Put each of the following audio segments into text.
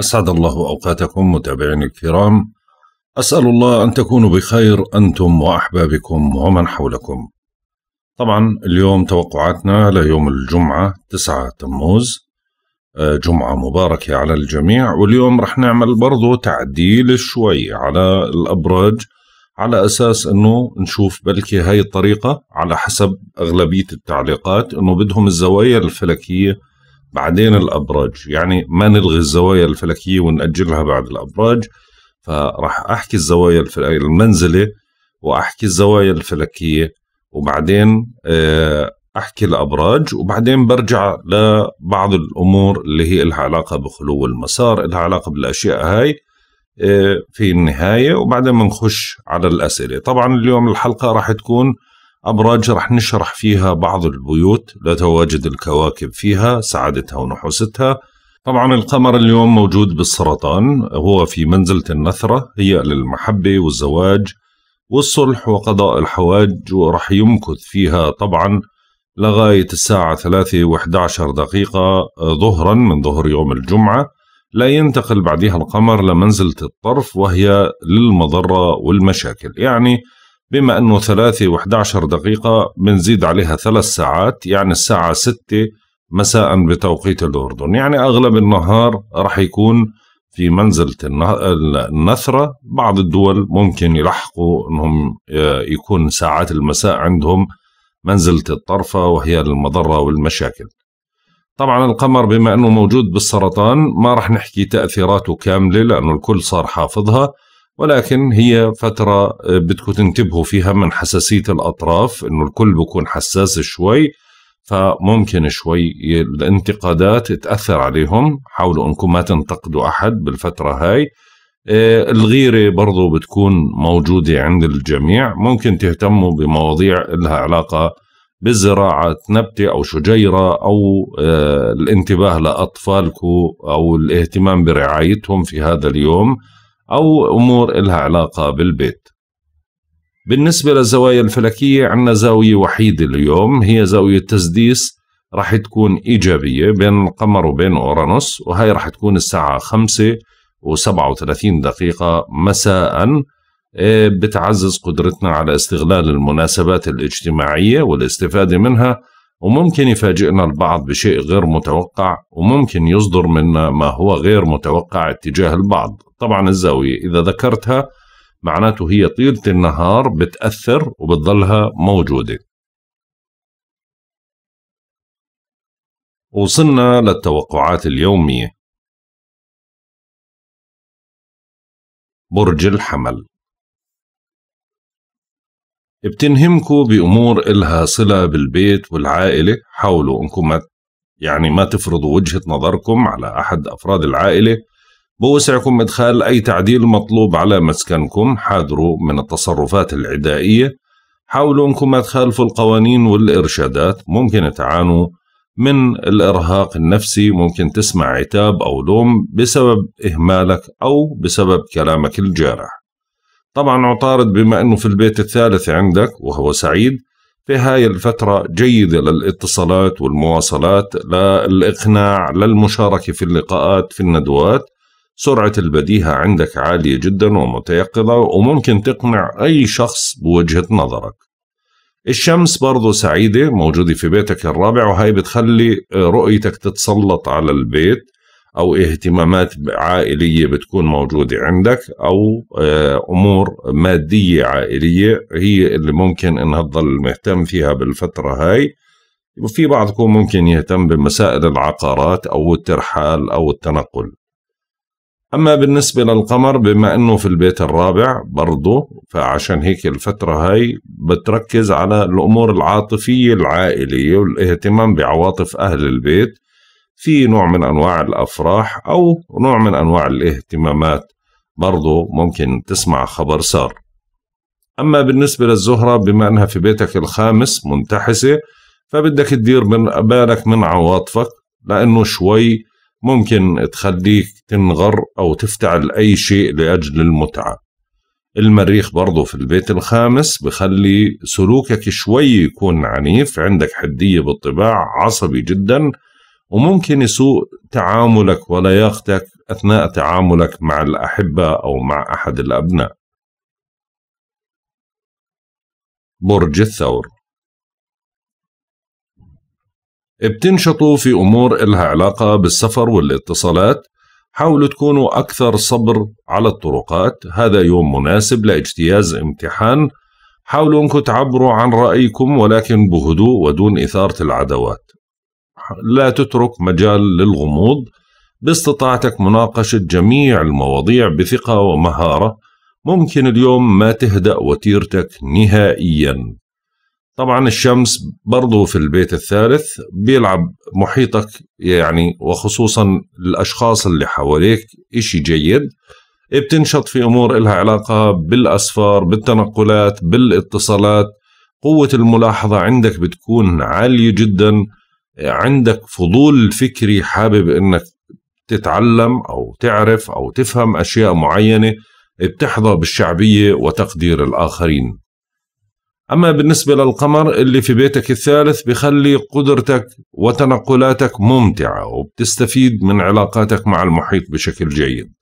أسعد الله أوقاتكم متابعين الكرام أسأل الله أن تكونوا بخير أنتم وأحبابكم ومن حولكم طبعا اليوم توقعاتنا ليوم الجمعة 9 تموز آه، جمعة مباركة على الجميع واليوم رح نعمل برضو تعديل شوي على الأبراج على أساس أنه نشوف بلكي هاي الطريقة على حسب أغلبية التعليقات أنه بدهم الزوايا الفلكية بعدين الابراج يعني ما نلغي الزوايا الفلكيه ونأجلها بعد الابراج فراح احكي الزوايا المنزله واحكي الزوايا الفلكيه وبعدين آه، احكي الابراج وبعدين برجع لبعض الامور اللي هي لها علاقه بخلو المسار لها علاقه بالاشياء هاي آه، في النهايه وبعدين بنخش على الاسئله طبعا اليوم الحلقه راح تكون أبراج رح نشرح فيها بعض البيوت لتواجد الكواكب فيها سعادتها ونحوستها طبعا القمر اليوم موجود بالسرطان هو في منزلة النثرة هي للمحبة والزواج والصلح وقضاء الحواج ورح يمكث فيها طبعا لغاية الساعة 3 و11 دقيقة ظهرا من ظهر يوم الجمعة لا ينتقل بعدها القمر لمنزلة الطرف وهي للمضرة والمشاكل يعني بما أنه ثلاثة و11 دقيقة بنزيد عليها ثلاث ساعات يعني الساعة 6 مساء بتوقيت الأردن يعني أغلب النهار رح يكون في منزلة النثرة بعض الدول ممكن يلحقوا أنهم آه، يكون ساعات المساء عندهم منزلة الطرفة وهي المضرة والمشاكل طبعا القمر بما أنه موجود بالسرطان ما رح نحكي تأثيراته كاملة لأنه الكل صار حافظها ولكن هي فترة آه، بدكم تنتبهوا فيها من حساسية الأطراف إنه الكل بكون حساس شوي فممكن شوي الانتقادات تأثر عليهم حاولوا أنكم ما تنتقدوا أحد بالفترة هاي آه، الغيرة برضو بتكون موجودة عند الجميع ممكن تهتموا بمواضيع لها علاقة بالزراعة نبتة أو شجيرة أو آه، الانتباه لأطفالكم أو الاهتمام برعايتهم في هذا اليوم أو أمور إلها علاقة بالبيت بالنسبة للزوايا الفلكية عندنا زاوية وحيدة اليوم هي زاوية تسديس رح تكون إيجابية بين القمر وبين أورانوس وهي رح تكون الساعة 5 و37 دقيقة مساء إيه، بتعزز قدرتنا على استغلال المناسبات الاجتماعية والاستفادة منها وممكن يفاجئنا البعض بشيء غير متوقع وممكن يصدر منا ما هو غير متوقع اتجاه البعض طبعا الزاوية إذا ذكرتها معناته هي طيلة النهار بتأثر وبتظلها موجودة وصلنا للتوقعات اليومية برج الحمل بتنهمكوا بأمور إلها صلة بالبيت والعائلة حاولوا أنكم يعني ما تفرضوا وجهة نظركم على أحد أفراد العائلة بوسعكم إدخال أي تعديل مطلوب على مسكنكم حاذروا من التصرفات العدائية حاولوا أنكم ما تخالفوا القوانين والإرشادات ممكن تعانوا من الإرهاق النفسي ممكن تسمع عتاب أو لوم بسبب إهمالك أو بسبب كلامك الجارح طبعا عطارد بما أنه في البيت الثالث عندك وهو سعيد في هاي الفترة جيدة للاتصالات والمواصلات للإقناع للمشاركة في اللقاءات في الندوات سرعة البديهة عندك عالية جدا ومتيقظة وممكن تقنع أي شخص بوجهة نظرك الشمس برضو سعيدة موجودة في بيتك الرابع وهي بتخلي رؤيتك تتسلط على البيت أو اهتمامات عائلية بتكون موجودة عندك أو آه، أمور مادية عائلية هي اللي ممكن إنها تضل مهتم فيها بالفترة هاي وفي بعضكم ممكن يهتم بمسائل العقارات أو الترحال أو التنقل أما بالنسبة للقمر بما أنه في البيت الرابع برضه فعشان هيك الفترة هاي بتركز على الأمور العاطفية العائلية والاهتمام بعواطف أهل البيت في نوع من أنواع الأفراح أو نوع من أنواع الاهتمامات برضه ممكن تسمع خبر صار أما بالنسبة للزهرة بما أنها في بيتك الخامس منتحسة فبدك تدير من بالك من عواطفك لأنه شوي ممكن تخليك تنغر أو تفتعل أي شيء لأجل المتعة المريخ برضه في البيت الخامس بخلي سلوكك شوي يكون عنيف عندك حدية بالطباع عصبي جدا وممكن يسوء تعاملك ولياقتك أثناء تعاملك مع الأحبة أو مع أحد الأبناء برج الثور بتنشطوا في أمور إلها علاقة بالسفر والاتصالات حاولوا تكونوا أكثر صبر على الطرقات هذا يوم مناسب لاجتياز امتحان حاولوا أنكم تعبروا عن رأيكم ولكن بهدوء ودون إثارة العداوات لا تترك مجال للغموض باستطاعتك مناقشة جميع المواضيع بثقة ومهارة ممكن اليوم ما تهدأ وتيرتك نهائيا طبعا الشمس برضو في البيت الثالث بيلعب محيطك يعني وخصوصا الأشخاص اللي حواليك إشي جيد بتنشط في أمور إلها علاقة بالأسفار بالتنقلات بالاتصالات قوة الملاحظة عندك بتكون عالية جدا عندك فضول فكري حابب إنك تتعلم أو تعرف أو تفهم أشياء معينة بتحظى بالشعبية وتقدير الآخرين أما بالنسبة للقمر اللي في بيتك الثالث بخلي قدرتك وتنقلاتك ممتعة وبتستفيد من علاقاتك مع المحيط بشكل جيد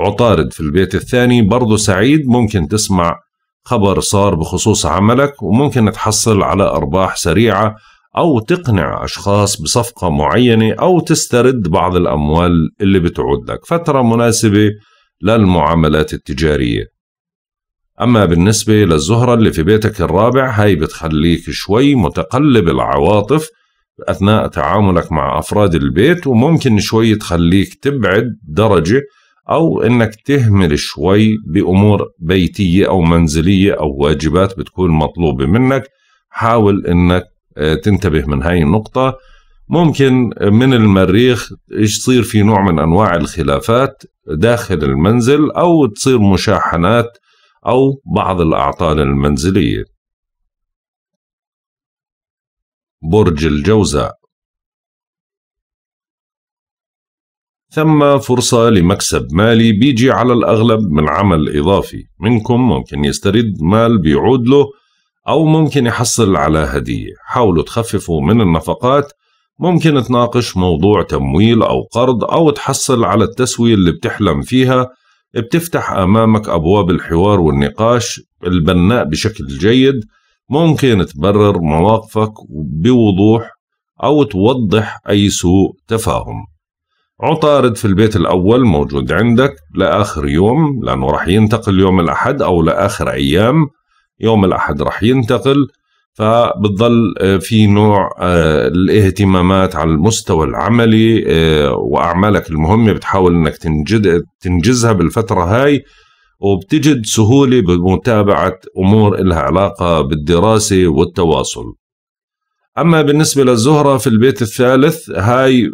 عطارد في البيت الثاني برضه سعيد ممكن تسمع خبر صار بخصوص عملك وممكن تحصل على أرباح سريعة أو تقنع أشخاص بصفقة معينة أو تسترد بعض الأموال اللي بتعود لك فترة مناسبة للمعاملات التجارية أما بالنسبة للزهرة اللي في بيتك الرابع هاي بتخليك شوي متقلب العواطف أثناء تعاملك مع أفراد البيت وممكن شوي تخليك تبعد درجة أو إنك تهمل شوي بأمور بيتية أو منزلية أو واجبات بتكون مطلوبة منك حاول إنك آه، تنتبه من هاي النقطة ممكن من المريخ يصير في نوع من أنواع الخلافات داخل المنزل أو تصير مشاحنات أو بعض الأعطال المنزلية برج الجوزاء ثم فرصة لمكسب مالي بيجي على الأغلب من عمل إضافي منكم ممكن يسترد مال بيعود له أو ممكن يحصل على هدية حاولوا تخففوا من النفقات ممكن تناقش موضوع تمويل أو قرض أو تحصل على التسوية اللي بتحلم فيها بتفتح امامك ابواب الحوار والنقاش البناء بشكل جيد ممكن تبرر مواقفك بوضوح او توضح اي سوء تفاهم عطارد في البيت الأول موجود عندك لآخر يوم لأنه راح ينتقل يوم الأحد أو لآخر أيام يوم الأحد راح ينتقل فبتضل آه، في نوع آه، الاهتمامات على المستوى العملي آه، واعمالك المهمه بتحاول انك تنجزها بالفتره هاي وبتجد سهوله بمتابعه امور لها علاقه بالدراسه والتواصل. اما بالنسبه للزهره في البيت الثالث هاي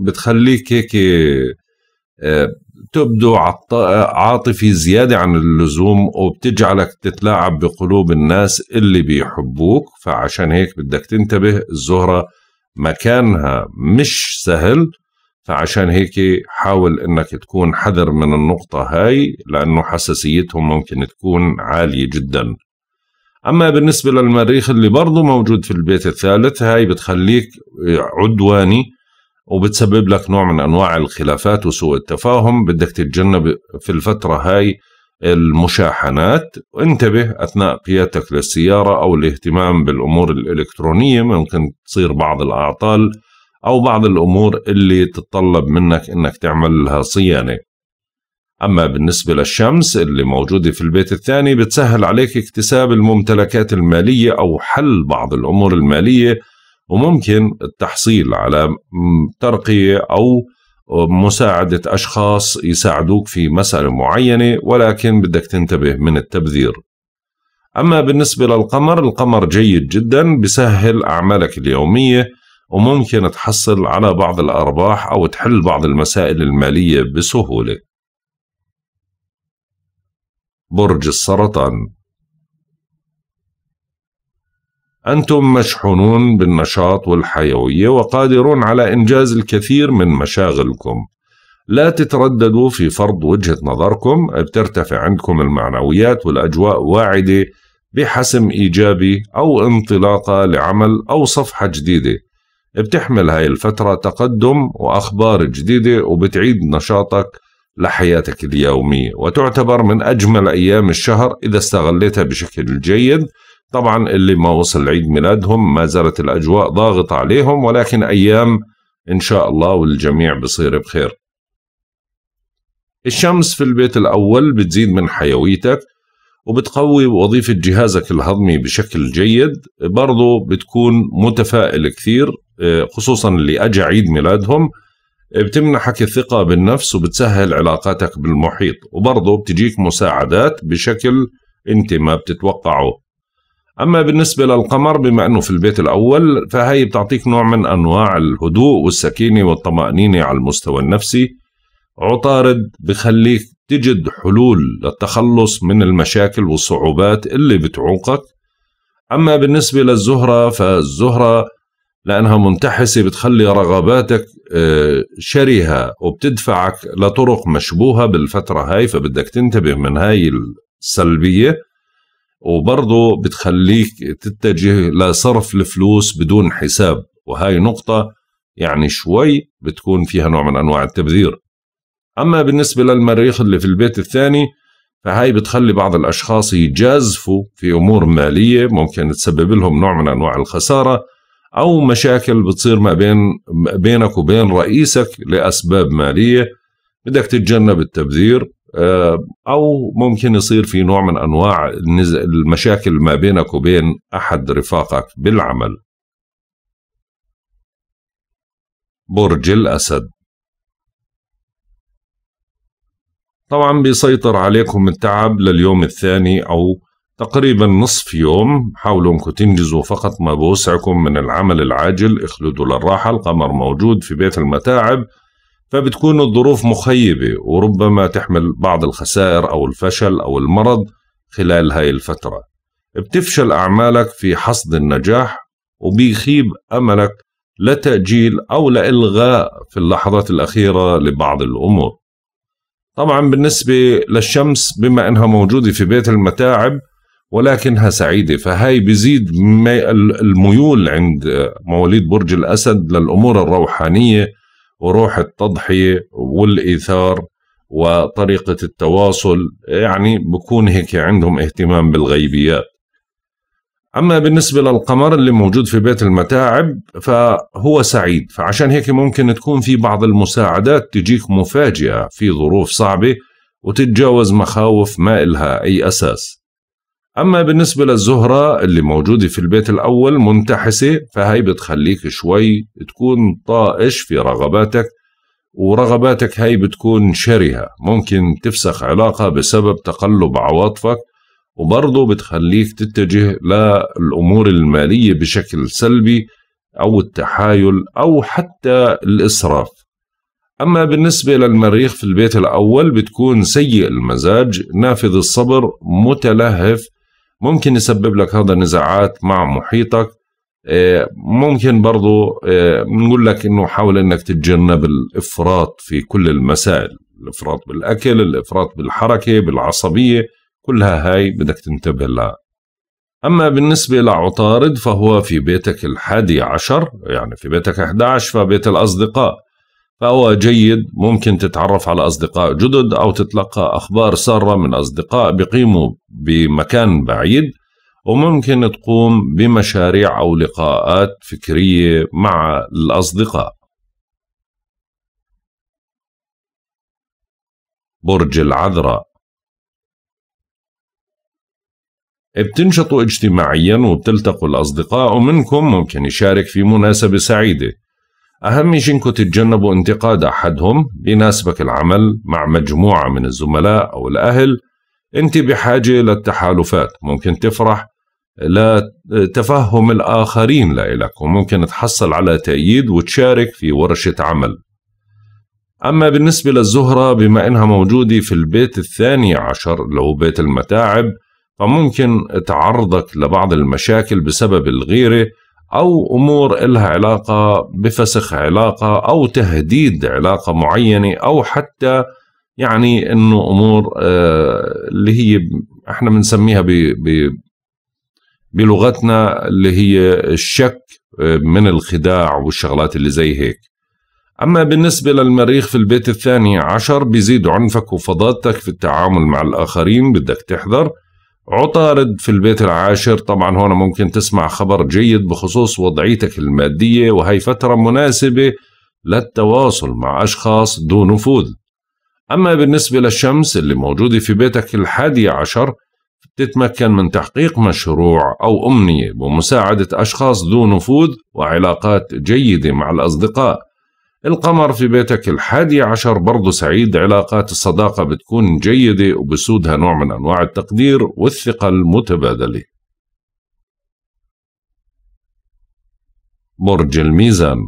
بتخليك هيك تبدو عاطفي زيادة عن اللزوم وبتجعلك تتلاعب بقلوب الناس اللي بيحبوك فعشان هيك بدك تنتبه الزهرة مكانها مش سهل فعشان هيك حاول انك تكون حذر من النقطة هاي لانه حساسيتهم ممكن تكون عالية جدا اما بالنسبة للمريخ اللي برضه موجود في البيت الثالث هاي بتخليك عدواني وبتسبب لك نوع من انواع الخلافات وسوء التفاهم بدك تتجنب في الفتره هاي المشاحنات انتبه اثناء قيادتك للسياره او الاهتمام بالامور الالكترونيه ممكن تصير بعض الاعطال او بعض الامور اللي تتطلب منك انك تعمل لها صيانه اما بالنسبه للشمس اللي موجوده في البيت الثاني بتسهل عليك اكتساب الممتلكات الماليه او حل بعض الامور الماليه وممكن التحصيل على ترقية أو مساعدة أشخاص يساعدوك في مسألة معينة ولكن بدك تنتبه من التبذير أما بالنسبة للقمر القمر جيد جدا بسهل أعمالك اليومية وممكن تحصل على بعض الأرباح أو تحل بعض المسائل المالية بسهولة برج السرطان أنتم مشحونون بالنشاط والحيوية وقادرون على إنجاز الكثير من مشاغلكم لا تترددوا في فرض وجهة نظركم بترتفع عندكم المعنويات والأجواء واعدة بحسم إيجابي أو انطلاقة لعمل أو صفحة جديدة بتحمل هاي الفترة تقدم وأخبار جديدة وبتعيد نشاطك لحياتك اليومية وتعتبر من أجمل أيام الشهر إذا استغليتها بشكل جيد طبعا اللي ما وصل عيد ميلادهم ما زالت الأجواء ضاغطة عليهم ولكن أيام إن شاء الله والجميع بصير بخير الشمس في البيت الأول بتزيد من حيويتك وبتقوي وظيفة جهازك الهضمي بشكل جيد برضو بتكون متفائل كثير آه، خصوصا اللي أجا عيد ميلادهم آه، بتمنحك الثقة بالنفس وبتسهل علاقاتك بالمحيط وبرضو بتجيك مساعدات بشكل انت ما بتتوقعه أما بالنسبة للقمر بما أنه في البيت الأول فهي بتعطيك نوع من أنواع الهدوء والسكينة والطمأنينة على المستوى النفسي عطارد بخليك تجد حلول للتخلص من المشاكل والصعوبات اللي بتعوقك أما بالنسبة للزهرة فالزهرة لأنها منتحسة بتخلي رغباتك آه، شرهة وبتدفعك لطرق مشبوهة بالفترة هاي فبدك تنتبه من هاي السلبية وبرضه بتخليك تتجه لصرف الفلوس بدون حساب وهاي نقطة يعني شوي بتكون فيها نوع من أنواع التبذير أما بالنسبة للمريخ اللي في البيت الثاني فهي بتخلي بعض الأشخاص يجازفوا في أمور مالية ممكن تسبب لهم نوع من أنواع الخسارة أو مشاكل بتصير ما بين بينك وبين رئيسك لأسباب مالية بدك تتجنب التبذير آه، او ممكن يصير في نوع من انواع المشاكل ما بينك وبين احد رفاقك بالعمل برج الاسد طبعا بيسيطر عليكم التعب لليوم الثاني او تقريبا نصف يوم حاولوا انكم تنجزوا فقط ما بوسعكم من العمل العاجل اخلدوا للراحة القمر موجود في بيت المتاعب فبتكون الظروف مخيبة وربما تحمل بعض الخسائر أو الفشل أو المرض خلال هاي الفترة بتفشل أعمالك في حصد النجاح وبيخيب أملك لتأجيل أو لإلغاء في اللحظات الأخيرة لبعض الأمور طبعا بالنسبة للشمس بما أنها موجودة في بيت المتاعب ولكنها سعيدة فهاي بزيد الميول عند مواليد برج الأسد للأمور الروحانية وروح التضحيه والايثار وطريقه التواصل يعني بكون هيك عندهم اهتمام بالغيبيات اما بالنسبه للقمر اللي موجود في بيت المتاعب فهو سعيد فعشان هيك ممكن تكون في بعض المساعدات تجيك مفاجئه في ظروف صعبه وتتجاوز مخاوف ما إلها أي أساس أما بالنسبة للزهرة اللي موجودة في البيت الأول منتحسة فهي بتخليك شوي تكون طائش في رغباتك ورغباتك هاي بتكون شرهة ممكن تفسخ علاقة بسبب تقلب عواطفك وبرضه بتخليك تتجه للأمور المالية بشكل سلبي أو التحايل أو حتى الإسراف أما بالنسبة للمريخ في البيت الأول بتكون سيء المزاج نافذ الصبر متلهف ممكن يسبب لك هذا نزاعات مع محيطك آه، ممكن برضو بنقول آه، لك انه حاول انك تتجنب الافراط في كل المسائل الافراط بالاكل الافراط بالحركه بالعصبيه كلها هاي بدك تنتبه لها اما بالنسبه لعطارد فهو في بيتك الحادي عشر يعني في بيتك 11 فبيت الاصدقاء فهو جيد ممكن تتعرف على أصدقاء جدد أو تتلقى أخبار سارة من أصدقاء بقيموا بمكان بعيد وممكن تقوم بمشاريع أو لقاءات فكرية مع الأصدقاء برج العذراء بتنشطوا اجتماعيا وبتلتقوا الأصدقاء ومنكم ممكن يشارك في مناسبة سعيدة أهم شيء تتجنبوا انتقاد أحدهم يناسبك العمل مع مجموعة من الزملاء أو الأهل أنت بحاجة للتحالفات ممكن تفرح لتفهم الآخرين لإلك وممكن تحصل على تأييد وتشارك في ورشة عمل أما بالنسبة للزهرة بما إنها موجودة في البيت الثاني عشر اللي هو بيت المتاعب فممكن تعرضك لبعض المشاكل بسبب الغيرة أو أمور إلها علاقة بفسخ علاقة أو تهديد علاقة معينة أو حتى يعني أنه أمور آه، اللي هي احنا بنسميها بلغتنا اللي هي الشك آه، من الخداع والشغلات اللي زي هيك أما بالنسبة للمريخ في البيت الثاني عشر بيزيد عنفك وفضاتك في التعامل مع الآخرين بدك تحذر عطارد في البيت العاشر طبعا هون ممكن تسمع خبر جيد بخصوص وضعيتك المادية وهي فترة مناسبة للتواصل مع أشخاص ذو نفوذ أما بالنسبة للشمس اللي موجودة في بيتك الحادي عشر تتمكن من تحقيق مشروع أو أمنية بمساعدة أشخاص ذو نفوذ وعلاقات جيدة مع الأصدقاء القمر في بيتك الحادي عشر برضه سعيد علاقات الصداقة بتكون جيدة وبسودها نوع من أنواع التقدير والثقة المتبادلة برج الميزان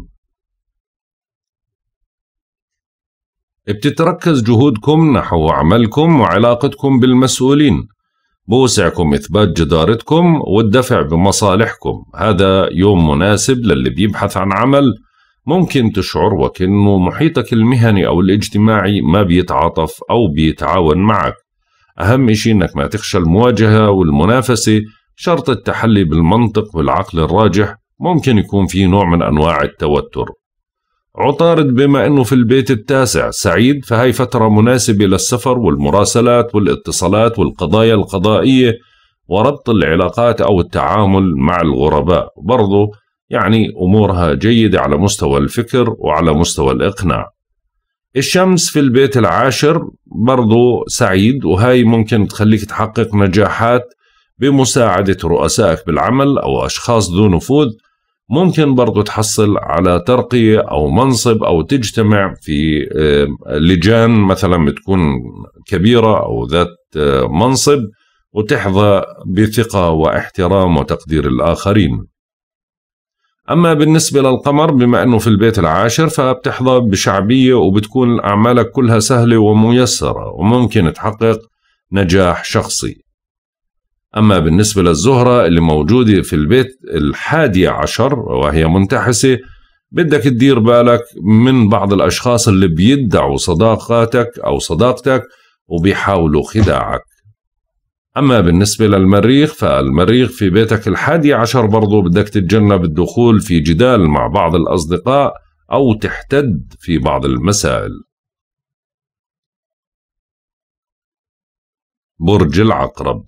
بتتركز جهودكم نحو عملكم وعلاقتكم بالمسؤولين بوسعكم إثبات جدارتكم والدفع بمصالحكم هذا يوم مناسب للي بيبحث عن عمل ممكن تشعر وكأنه محيطك المهني أو الاجتماعي ما بيتعاطف أو بيتعاون معك أهم إشي إنك ما تخشى المواجهة والمنافسة شرط التحلي بالمنطق والعقل الراجح ممكن يكون في نوع من أنواع التوتر عطارد بما أنه في البيت التاسع سعيد فهي فترة مناسبة للسفر والمراسلات والاتصالات والقضايا القضائية وربط العلاقات أو التعامل مع الغرباء برضو يعني أمورها جيدة على مستوى الفكر وعلى مستوى الإقناع الشمس في البيت العاشر برضو سعيد وهاي ممكن تخليك تحقق نجاحات بمساعدة رؤسائك بالعمل أو أشخاص ذو نفوذ ممكن برضو تحصل على ترقية أو منصب أو تجتمع في لجان مثلا بتكون كبيرة أو ذات آه، منصب وتحظى بثقة واحترام وتقدير الآخرين أما بالنسبة للقمر بما أنه في البيت العاشر فبتحظى بشعبية وبتكون أعمالك كلها سهلة وميسرة وممكن تحقق نجاح شخصي أما بالنسبة للزهرة اللي موجودة في البيت الحادي عشر وهي منتحسة بدك تدير بالك من بعض الأشخاص اللي بيدعوا صداقاتك أو صداقتك وبيحاولوا خداعك أما بالنسبة للمريخ فالمريخ في بيتك الحادي عشر برضو بدك تتجنب الدخول في جدال مع بعض الأصدقاء أو تحتد في بعض المسائل برج العقرب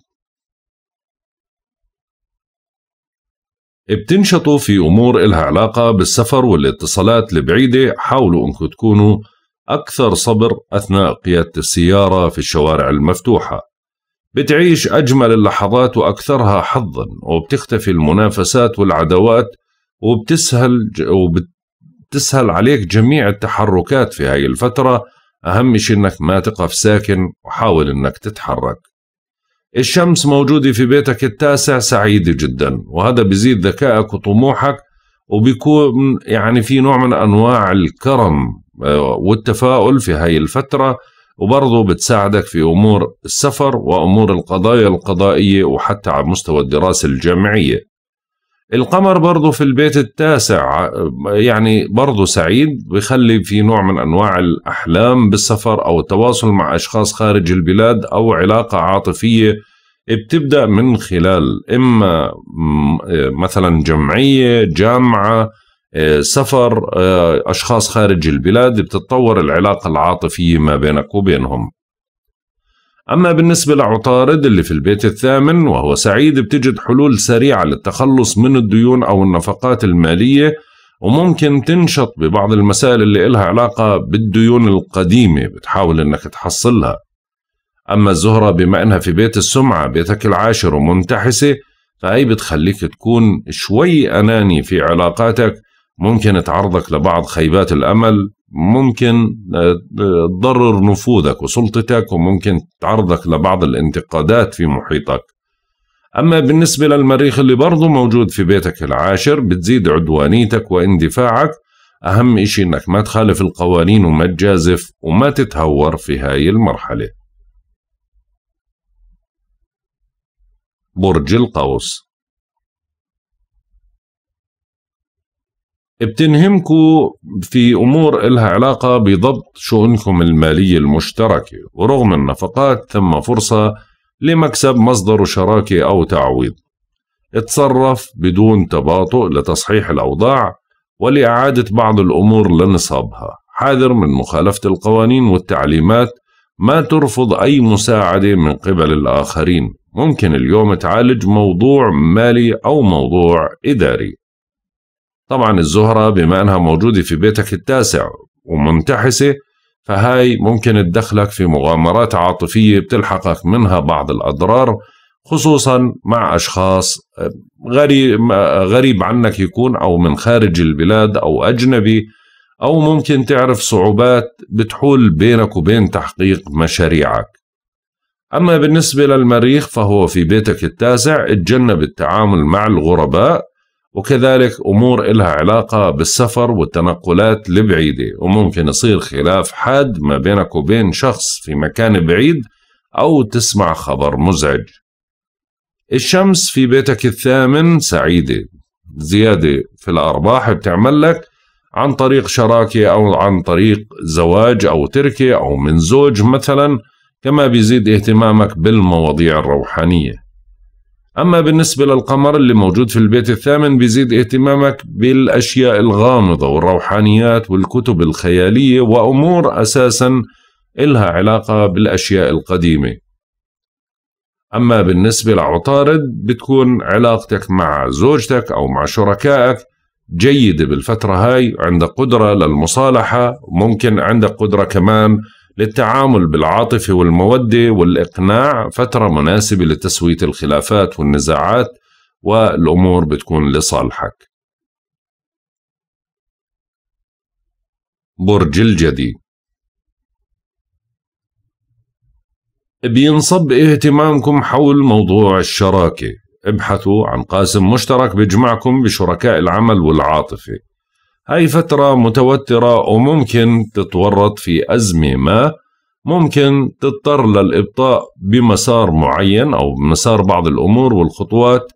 بتنشطوا في أمور إلها علاقة بالسفر والاتصالات البعيدة حاولوا أنكم تكونوا أكثر صبر أثناء قيادة السيارة في الشوارع المفتوحة بتعيش أجمل اللحظات وأكثرها حظا وبتختفي المنافسات والعداوات وبتسهل وبتسهل عليك جميع التحركات في هاي الفترة أهم شيء إنك ما تقف ساكن وحاول إنك تتحرك الشمس موجودة في بيتك التاسع سعيدة جدا وهذا بيزيد ذكائك وطموحك وبيكون يعني في نوع من أنواع الكرم آه، والتفاؤل في هاي الفترة وبرضه بتساعدك في أمور السفر وأمور القضايا القضائية وحتى على مستوى الدراسة الجامعية القمر برضه في البيت التاسع يعني برضه سعيد بيخلي في نوع من أنواع الأحلام بالسفر أو التواصل مع أشخاص خارج البلاد أو علاقة عاطفية بتبدأ من خلال إما مثلا جمعية جامعة سفر آه، أشخاص خارج البلاد بتتطور العلاقة العاطفية ما بينك وبينهم أما بالنسبة لعطارد اللي في البيت الثامن وهو سعيد بتجد حلول سريعة للتخلص من الديون أو النفقات المالية وممكن تنشط ببعض المسائل اللي إلها علاقة بالديون القديمة بتحاول إنك تحصلها أما الزهرة بما إنها في بيت السمعة بيتك العاشر ومنتحسة فهي بتخليك تكون شوي أناني في علاقاتك ممكن تعرضك لبعض خيبات الامل ممكن آه، تضرر نفوذك وسلطتك وممكن تعرضك لبعض الانتقادات في محيطك أما بالنسبة للمريخ اللي برضه موجود في بيتك العاشر بتزيد عدوانيتك واندفاعك أهم إشي إنك ما تخالف القوانين وما تجازف وما تتهور في هاي المرحلة برج القوس بتنهمكوا في أمور إلها علاقة بضبط شؤونكم المالية المشتركة ورغم النفقات ثم فرصة لمكسب مصدر شراكة أو تعويض اتصرف بدون تباطؤ لتصحيح الأوضاع ولإعادة بعض الأمور لنصابها حاذر من مخالفة القوانين والتعليمات ما ترفض أي مساعدة من قبل الآخرين ممكن اليوم تعالج موضوع مالي أو موضوع إداري طبعا الزهرة بما أنها موجودة في بيتك التاسع ومنتحسة فهاي ممكن تدخلك في مغامرات عاطفية بتلحقك منها بعض الأضرار خصوصا مع أشخاص آه، غريب, غريب عنك يكون أو من خارج البلاد أو أجنبي أو ممكن تعرف صعوبات بتحول بينك وبين تحقيق مشاريعك أما بالنسبة للمريخ فهو في بيتك التاسع اتجنب التعامل مع الغرباء وكذلك أمور إلها علاقة بالسفر والتنقلات البعيدة وممكن يصير خلاف حاد ما بينك وبين شخص في مكان بعيد أو تسمع خبر مزعج الشمس في بيتك الثامن سعيدة زيادة في الأرباح بتعمل لك عن طريق شراكة أو عن طريق زواج أو تركة أو من زوج مثلا كما بيزيد اهتمامك بالمواضيع الروحانية أما بالنسبة للقمر اللي موجود في البيت الثامن بيزيد اهتمامك بالأشياء الغامضة والروحانيات والكتب الخيالية وأمور أساسا إلها علاقة بالأشياء القديمة أما بالنسبة لعطارد بتكون علاقتك مع زوجتك أو مع شركائك جيدة بالفترة هاي عندك قدرة للمصالحة ممكن عندك قدرة كمان للتعامل بالعاطفة والمودة والإقناع فترة مناسبة لتسوية الخلافات والنزاعات والأمور بتكون لصالحك برج الجدي بينصب اهتمامكم حول موضوع الشراكة ابحثوا عن قاسم مشترك بيجمعكم بشركاء العمل والعاطفة هاي فترة متوترة وممكن تتورط في أزمة ما ممكن تضطر للإبطاء بمسار معين أو مسار بعض الأمور والخطوات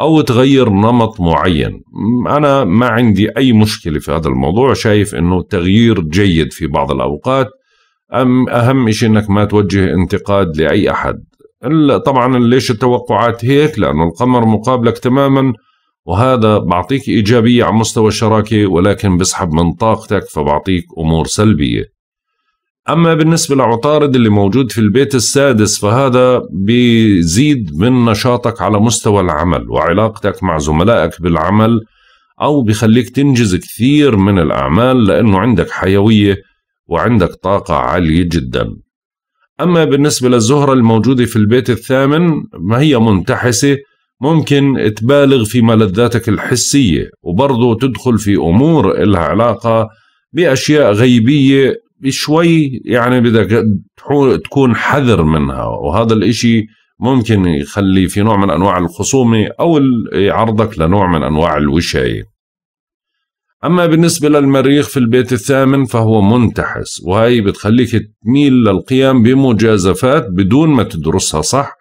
أو تغير نمط معين أنا ما عندي أي مشكلة في هذا الموضوع شايف أنه التغيير جيد في بعض الأوقات أم أهم شيء أنك ما توجه انتقاد لأي أحد طبعا ليش التوقعات هيك لأنه القمر مقابلك تماما وهذا بعطيك إيجابية على مستوى الشراكة ولكن بسحب من طاقتك فبعطيك أمور سلبية أما بالنسبة لعطارد اللي موجود في البيت السادس فهذا بيزيد من نشاطك على مستوى العمل وعلاقتك مع زملائك بالعمل أو بخليك تنجز كثير من الأعمال لأنه عندك حيوية وعندك طاقة عالية جدا أما بالنسبة للزهرة الموجودة في البيت الثامن ما هي منتحسة ممكن تبالغ في ملذاتك الحسية وبرضه تدخل في أمور إلها علاقة بأشياء غيبية شوي يعني بدك تكون حذر منها وهذا الإشي ممكن يخلي في نوع من أنواع الخصومة أو يعرضك لنوع من أنواع الوشاية أما بالنسبة للمريخ في البيت الثامن فهو منتحس وهي بتخليك تميل للقيام بمجازفات بدون ما تدرسها صح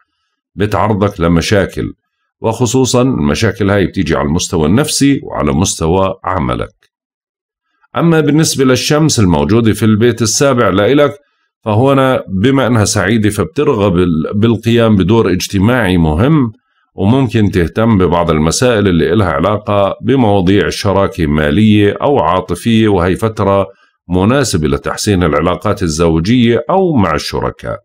بتعرضك لمشاكل وخصوصا المشاكل هاي بتيجي على المستوى النفسي وعلى مستوى عملك أما بالنسبة للشمس الموجودة في البيت السابع لإلك فهنا بما أنها سعيدة فبترغب بالقيام بدور اجتماعي مهم وممكن تهتم ببعض المسائل اللي إلها علاقة بمواضيع الشراكة مالية أو عاطفية وهي فترة مناسبة لتحسين العلاقات الزوجية أو مع الشركاء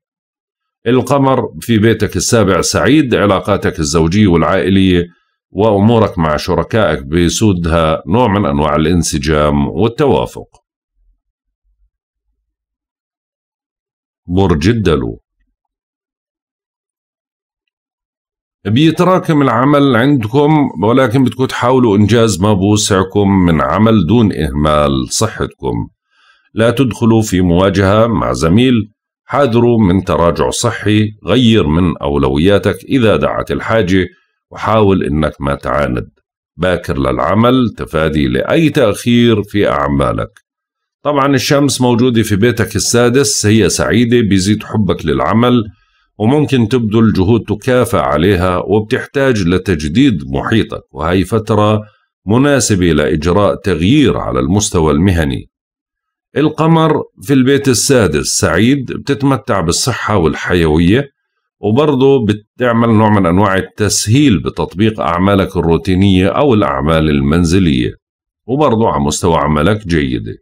القمر في بيتك السابع سعيد علاقاتك الزوجية والعائلية وأمورك مع شركائك بيسودها نوع من أنواع الانسجام والتوافق برج الدلو بيتراكم العمل عندكم ولكن بدكم تحاولوا إنجاز ما بوسعكم من عمل دون إهمال صحتكم لا تدخلوا في مواجهة مع زميل حاذروا من تراجع صحي غير من أولوياتك إذا دعت الحاجة وحاول إنك ما تعاند باكر للعمل تفادي لأي تأخير في أعمالك طبعا الشمس موجودة في بيتك السادس هي سعيدة بيزيد حبك للعمل وممكن تبذل جهود تكافأ عليها وبتحتاج لتجديد محيطك وهي فترة مناسبة لإجراء تغيير على المستوى المهني القمر في البيت السادس سعيد بتتمتع بالصحة والحيوية وبرضه بتعمل نوع من أنواع التسهيل بتطبيق أعمالك الروتينية أو الأعمال المنزلية وبرضه على مستوى عملك جيدة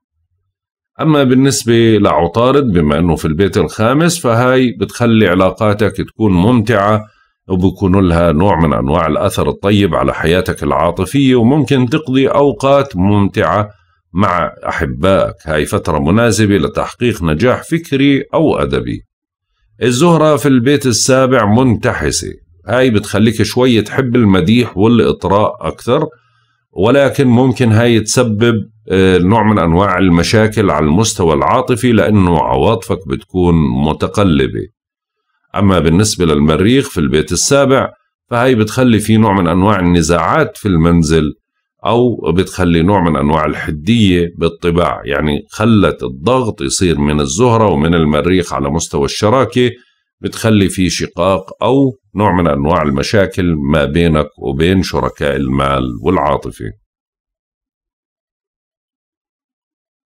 أما بالنسبة لعطارد بما أنه في البيت الخامس فهاي بتخلي علاقاتك تكون ممتعة وبكون لها نوع من أنواع الأثر الطيب على حياتك العاطفية وممكن تقضي أوقات ممتعة مع أحبائك هاي فترة مناسبة لتحقيق نجاح فكري أو أدبي الزهرة في البيت السابع منتحسة هاي بتخليك شوي تحب المديح والإطراء أكثر ولكن ممكن هاي تسبب آه، نوع من أنواع المشاكل على المستوى العاطفي لأنه عواطفك بتكون متقلبة أما بالنسبة للمريخ في البيت السابع فهي بتخلي في نوع من أنواع النزاعات في المنزل او بتخلي نوع من انواع الحديه بالطباع يعني خلت الضغط يصير من الزهره ومن المريخ على مستوى الشراكه بتخلي في شقاق او نوع من انواع المشاكل ما بينك وبين شركاء المال والعاطفه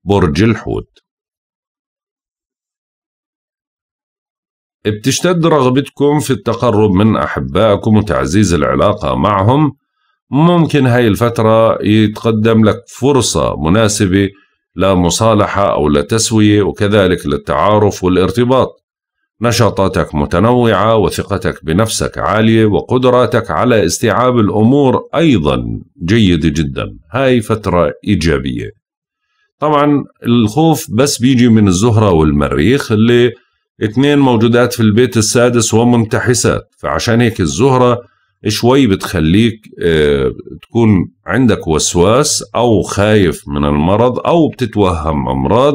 برج الحوت بتشتد رغبتكم في التقرب من احبائكم وتعزيز العلاقه معهم ممكن هاي الفترة يتقدم لك فرصة مناسبة لمصالحة أو لتسوية وكذلك للتعارف والارتباط نشاطاتك متنوعة وثقتك بنفسك عالية وقدراتك على استيعاب الأمور أيضا جيدة جدا هاي فترة إيجابية طبعا الخوف بس بيجي من الزهرة والمريخ اللي اثنين موجودات في البيت السادس ومنتحسات فعشان هيك الزهرة شوي بتخليك آه، تكون عندك وسواس او خايف من المرض او بتتوهم امراض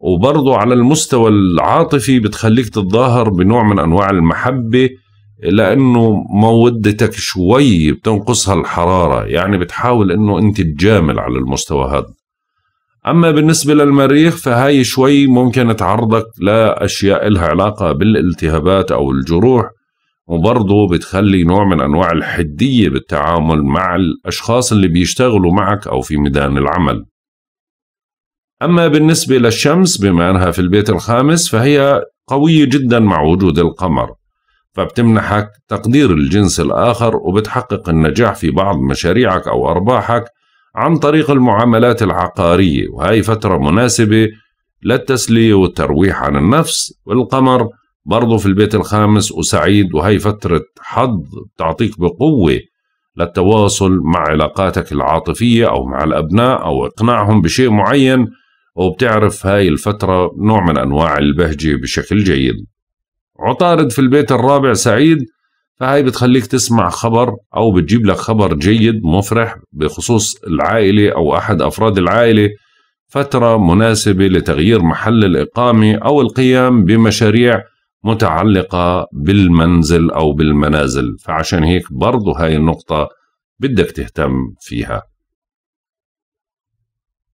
وبرضو على المستوى العاطفي بتخليك تتظاهر بنوع من انواع المحبه لانه مودتك شوي بتنقصها الحراره يعني بتحاول انه انت تجامل على المستوى هذا اما بالنسبه للمريخ فهاي شوي ممكن تعرضك لاشياء لها علاقه بالالتهابات او الجروح وبرضه بتخلي نوع من انواع الحديه بالتعامل مع الاشخاص اللي بيشتغلوا معك او في ميدان العمل. اما بالنسبه للشمس بما انها في البيت الخامس فهي قويه جدا مع وجود القمر. فبتمنحك تقدير الجنس الآخر وبتحقق النجاح في بعض مشاريعك أو أرباحك عن طريق المعاملات العقارية وهي فترة مناسبة للتسلية والترويح عن النفس والقمر برضو في البيت الخامس وسعيد وهي فترة حظ تعطيك بقوة للتواصل مع علاقاتك العاطفية أو مع الأبناء أو إقناعهم بشيء معين وبتعرف هاي الفترة نوع من أنواع البهجة بشكل جيد عطارد في البيت الرابع سعيد فهاي بتخليك تسمع خبر أو بتجيب لك خبر جيد مفرح بخصوص العائلة أو أحد أفراد العائلة فترة مناسبة لتغيير محل الإقامة أو القيام بمشاريع متعلقة بالمنزل أو بالمنازل فعشان هيك برضو هاي النقطة بدك تهتم فيها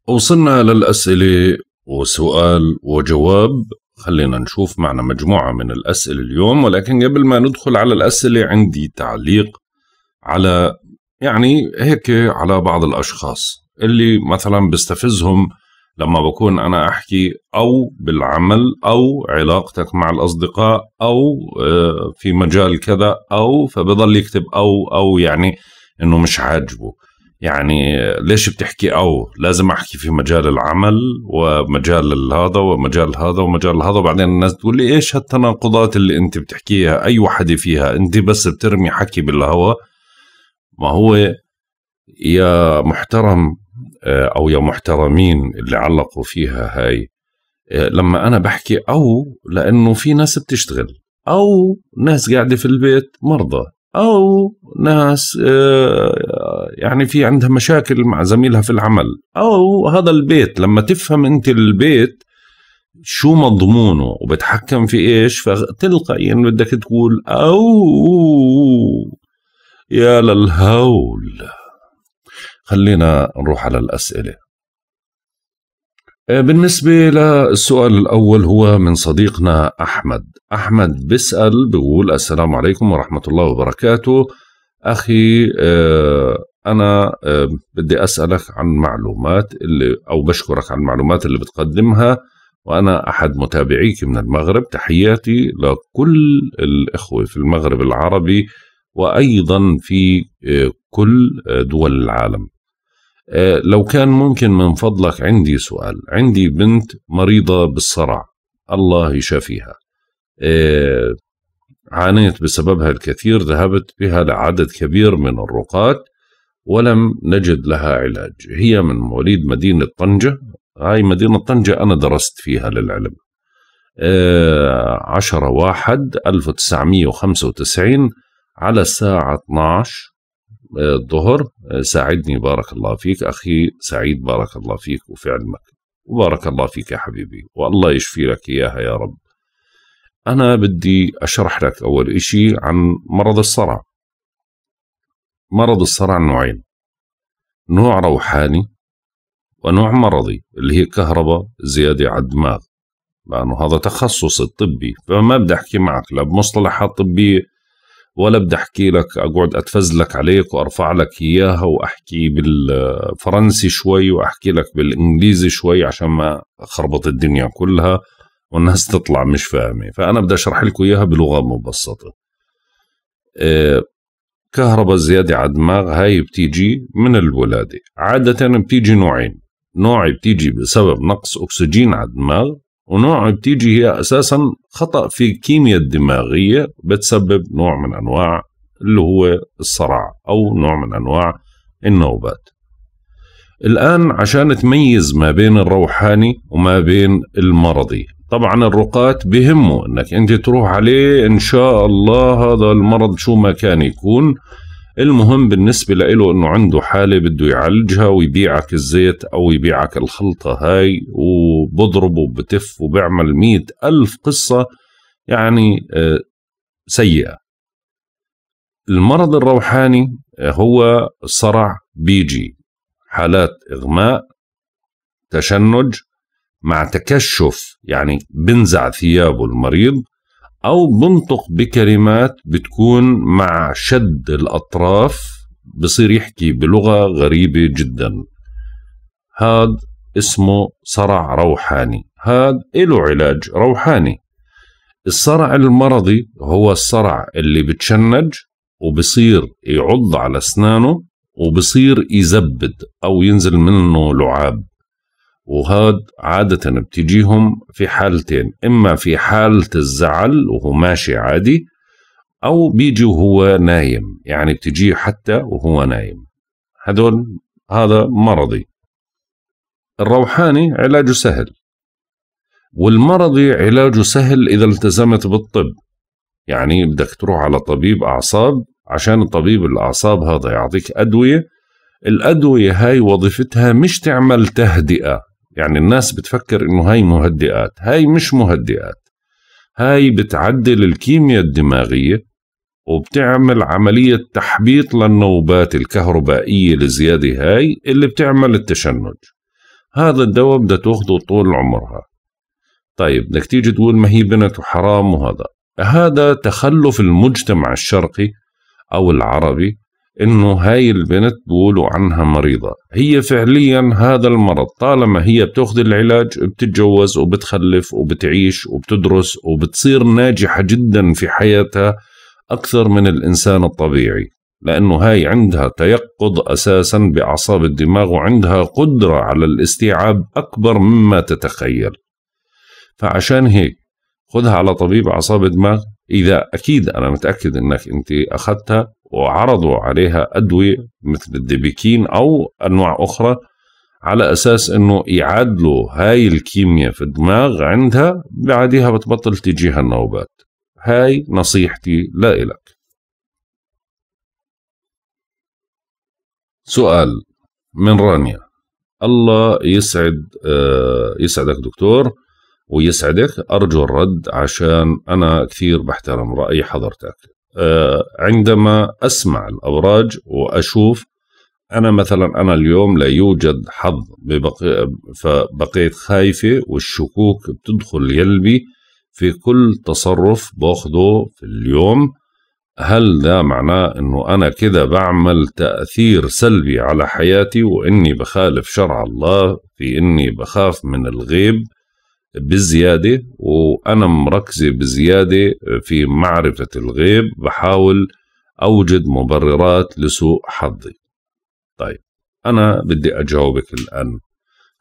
وصلنا للأسئلة وسؤال وجواب خلينا نشوف معنا مجموعة من الأسئلة اليوم ولكن قبل ما ندخل على الأسئلة عندي تعليق على يعني هيك على بعض الأشخاص اللي مثلا بيستفزهم لما بكون انا احكي او بالعمل او علاقتك مع الاصدقاء او آه، في مجال كذا او فبضل يكتب او او يعني انه مش عاجبه يعني ليش بتحكي او لازم احكي في مجال العمل ومجال هذا ومجال هذا ومجال هذا وبعدين الناس تقول لي ايش هالتناقضات اللي انت بتحكيها اي وحده فيها انت بس بترمي حكي بالهواء ما هو يا محترم آه، او يا محترمين اللي علقوا فيها هاي آه، لما انا بحكي او لانه في ناس بتشتغل او ناس قاعده في البيت مرضى او ناس آه، يعني في عندها مشاكل مع زميلها في العمل او هذا البيت لما تفهم انت البيت شو مضمونه وبتحكم في ايش فتلقائيا يعني بدك تقول او يا للهول خلينا نروح على الأسئلة آه، بالنسبة للسؤال الأول هو من صديقنا أحمد أحمد بيسأل بيقول السلام عليكم ورحمة الله وبركاته أخي آه، أنا آه، بدي أسألك عن معلومات اللي أو بشكرك عن المعلومات اللي بتقدمها وأنا أحد متابعيك من المغرب تحياتي لكل الإخوة في المغرب العربي وأيضا في كل دول العالم آه، لو كان ممكن من فضلك عندي سؤال عندي بنت مريضة بالصرع الله يشافيها آه، عانيت بسببها الكثير ذهبت بها لعدد كبير من الرقات ولم نجد لها علاج هي من مواليد مدينة طنجة هاي مدينة طنجة أنا درست فيها للعلم آه، عشرة واحد ألف وتسعمية وخمسة وتسعين على الساعة 12 الظهر آه، ساعدني بارك الله فيك أخي سعيد بارك الله فيك وفي علمك وبارك الله فيك يا حبيبي والله يشفي لك إياها يا رب أنا بدي أشرح لك أول إشي عن مرض الصرع مرض الصرع نوعين نوع روحاني ونوع مرضي اللي هي كهرباء زيادة على الدماغ لأنه هذا تخصص الطبي فما بدي أحكي معك لا بمصطلحات طبية ولا بدي احكي لك اقعد اتفزلك عليك وارفع لك اياها واحكي بالفرنسي شوي واحكي لك بالانجليزي شوي عشان ما اخربط الدنيا كلها والناس تطلع مش فاهمه فانا بدي اشرح لكم اياها بلغه مبسطه آه، كهرباء زياده على الدماغ هاي بتيجي من الولاده عاده بتيجي نوعين نوع بتيجي بسبب نقص اكسجين على الدماغ ونوع بتيجي هي اساسا خطا في الكيمياء الدماغيه بتسبب نوع من انواع اللي هو الصرع او نوع من انواع النوبات الان عشان تميز ما بين الروحاني وما بين المرضي طبعا الرقات بهمه انك انت تروح عليه ان شاء الله هذا المرض شو ما كان يكون المهم بالنسبة له انه عنده حالة بده يعالجها ويبيعك الزيت او يبيعك الخلطة هاي وبضرب وبتف وبيعمل مئة ألف قصة يعني آه، سيئة المرض الروحاني آه، هو صرع بيجي حالات إغماء تشنج مع تكشف يعني بنزع ثيابه المريض او بنطق بكلمات بتكون مع شد الاطراف بصير يحكي بلغه غريبه جدا هاد اسمه صرع روحاني هاد له علاج روحاني الصرع المرضي هو الصرع اللي بتشنج وبصير يعض على اسنانه وبصير يزبد او ينزل منه لعاب وهاد عادة بتجيهم في حالتين إما في حالة الزعل وهو ماشي عادي أو بيجي وهو نايم يعني بتجيه حتى وهو نايم هدول هذا مرضي الروحاني علاجه سهل والمرضي علاجه سهل إذا التزمت بالطب يعني بدك تروح على طبيب أعصاب عشان طبيب الأعصاب هذا يعطيك أدوية الأدوية هاي وظيفتها مش تعمل تهدئة يعني الناس بتفكر انه هاي مهدئات هاي مش مهدئات هاي بتعدل الكيمياء الدماغية وبتعمل عملية تحبيط للنوبات الكهربائية الزيادة هاي اللي بتعمل التشنج هذا الدواء بدها تاخذه طول عمرها طيب بدك تيجي تقول ما هي بنت وحرام وهذا هذا تخلف المجتمع الشرقي أو العربي انه هاي البنت بيقولوا عنها مريضه هي فعليا هذا المرض طالما هي بتاخذ العلاج بتتجوز وبتخلف وبتعيش وبتدرس وبتصير ناجحه جدا في حياتها اكثر من الانسان الطبيعي لانه هاي عندها تيقظ اساسا باعصاب الدماغ وعندها قدره على الاستيعاب اكبر مما تتخيل فعشان هيك خذها على طبيب اعصاب دماغ اذا اكيد انا متاكد انك انت اخذتها وعرضوا عليها أدوية مثل الديبيكين أو أنواع أخرى على أساس أنه يعادلوا هاي الكيمياء في الدماغ عندها بعدها بتبطل تجيها النوبات هاي نصيحتي لا إلك سؤال من رانيا الله يسعد آه، يسعدك دكتور ويسعدك أرجو الرد عشان أنا كثير بحترم رأي حضرتك آه، عندما أسمع الأبراج وأشوف أنا مثلا أنا اليوم لا يوجد حظ ببقي فبقيت خايفة والشكوك بتدخل يلبي في كل تصرف باخده في اليوم هل ده معناه انه انا كده بعمل تاثير سلبي على حياتي واني بخالف شرع الله في اني بخاف من الغيب بزياده وانا مركزه بزياده في معرفه الغيب بحاول اوجد مبررات لسوء حظي. طيب انا بدي اجاوبك الان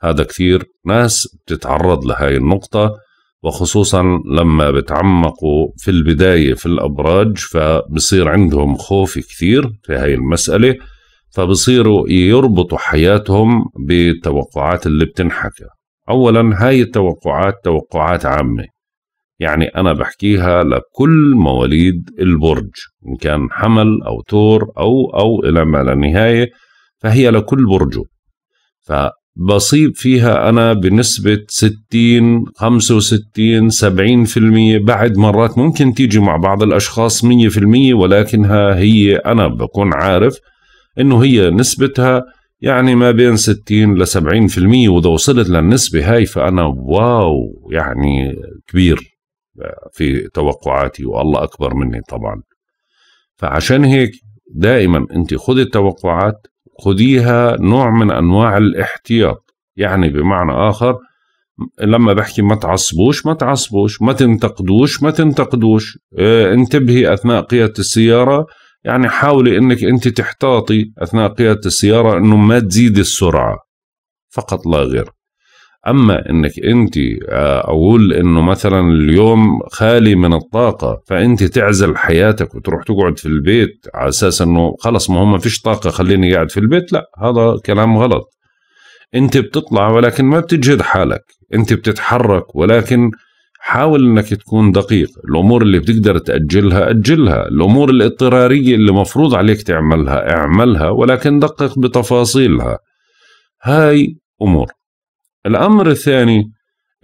هذا كثير ناس بتتعرض لهي النقطه وخصوصا لما بتعمقوا في البدايه في الابراج فبصير عندهم خوف كثير في هاي المساله فبصيروا يربطوا حياتهم بالتوقعات اللي بتنحكى أولا هاي التوقعات توقعات عامة يعني أنا بحكيها لكل مواليد البرج إن كان حمل أو تور أو أو إلى ما لا نهاية فهي لكل برجه فبصيب فيها أنا بنسبة 60 65 70% بعد مرات ممكن تيجي مع بعض الأشخاص 100% ولكنها هي أنا بكون عارف إنه هي نسبتها يعني ما بين 60 ل 70% واذا وصلت للنسبه هاي فانا واو يعني كبير في توقعاتي والله اكبر مني طبعا فعشان هيك دائما انت خذي التوقعات خذيها نوع من انواع الاحتياط يعني بمعنى اخر لما بحكي ما تعصبوش ما تعصبوش ما تنتقدوش ما تنتقدوش اه انتبهي اثناء قياده السياره يعني حاولي انك انت تحتاطي اثناء قياده السياره انه ما تزيد السرعه فقط لا غير اما انك انت آه، اقول انه مثلا اليوم خالي من الطاقه فانت تعزل حياتك وتروح تقعد في البيت على اساس انه خلص ما هم ما فيش طاقه خليني قاعد في البيت لا هذا كلام غلط انت بتطلع ولكن ما بتجهد حالك انت بتتحرك ولكن حاول انك تكون دقيق الامور اللي بتقدر تاجلها اجلها الامور الاضطراريه اللي مفروض عليك تعملها اعملها ولكن دقق بتفاصيلها هاي امور الامر الثاني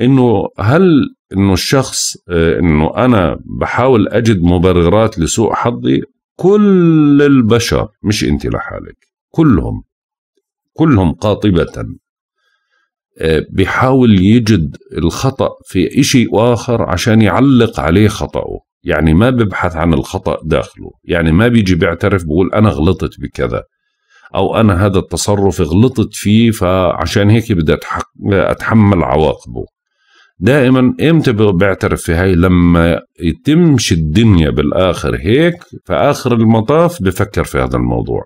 انه هل انه الشخص آه، انه انا بحاول اجد مبررات لسوء حظي كل البشر مش انت لحالك كلهم كلهم قاطبه آه، بيحاول يجد الخطأ في إشي آخر عشان يعلق عليه خطأه يعني ما ببحث عن الخطأ داخله يعني ما بيجي بيعترف بقول أنا غلطت بكذا أو أنا هذا التصرف غلطت فيه فعشان هيك بدي أتحمل عواقبه دائما امتى بيعترف في هاي لما يتمشي الدنيا بالاخر هيك فاخر المطاف بفكر في هذا الموضوع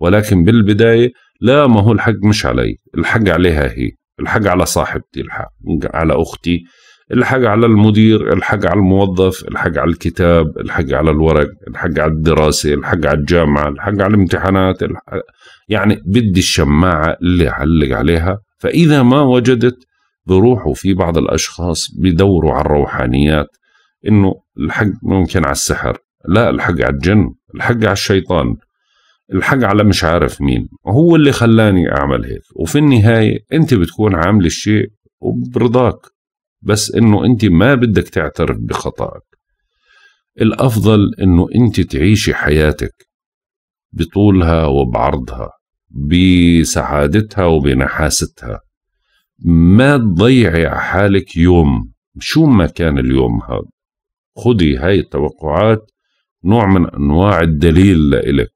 ولكن بالبدايه لا ما هو الحق مش علي الحق عليها هي الحق على صاحبتي الحق على أختي الحق على المدير الحق على الموظف الحق على الكتاب الحق على الورق الحق على الدراسة الحق على الجامعة الحق على الامتحانات الحق يعني بدي الشماعة اللي علق عليها فإذا ما وجدت بروحوا في بعض الأشخاص بدوروا على الروحانيات إنه الحق ممكن على السحر لا الحق على الجن الحق على الشيطان الحق على مش عارف مين هو اللي خلاني أعمل هيك وفي النهاية أنت بتكون عامل الشيء وبرضاك بس أنه أنت ما بدك تعترف بخطأك الأفضل أنه أنت تعيشي حياتك بطولها وبعرضها بسعادتها وبنحاستها ما تضيعي على حالك يوم شو ما كان اليوم هذا خدي هاي التوقعات نوع من أنواع الدليل لإلك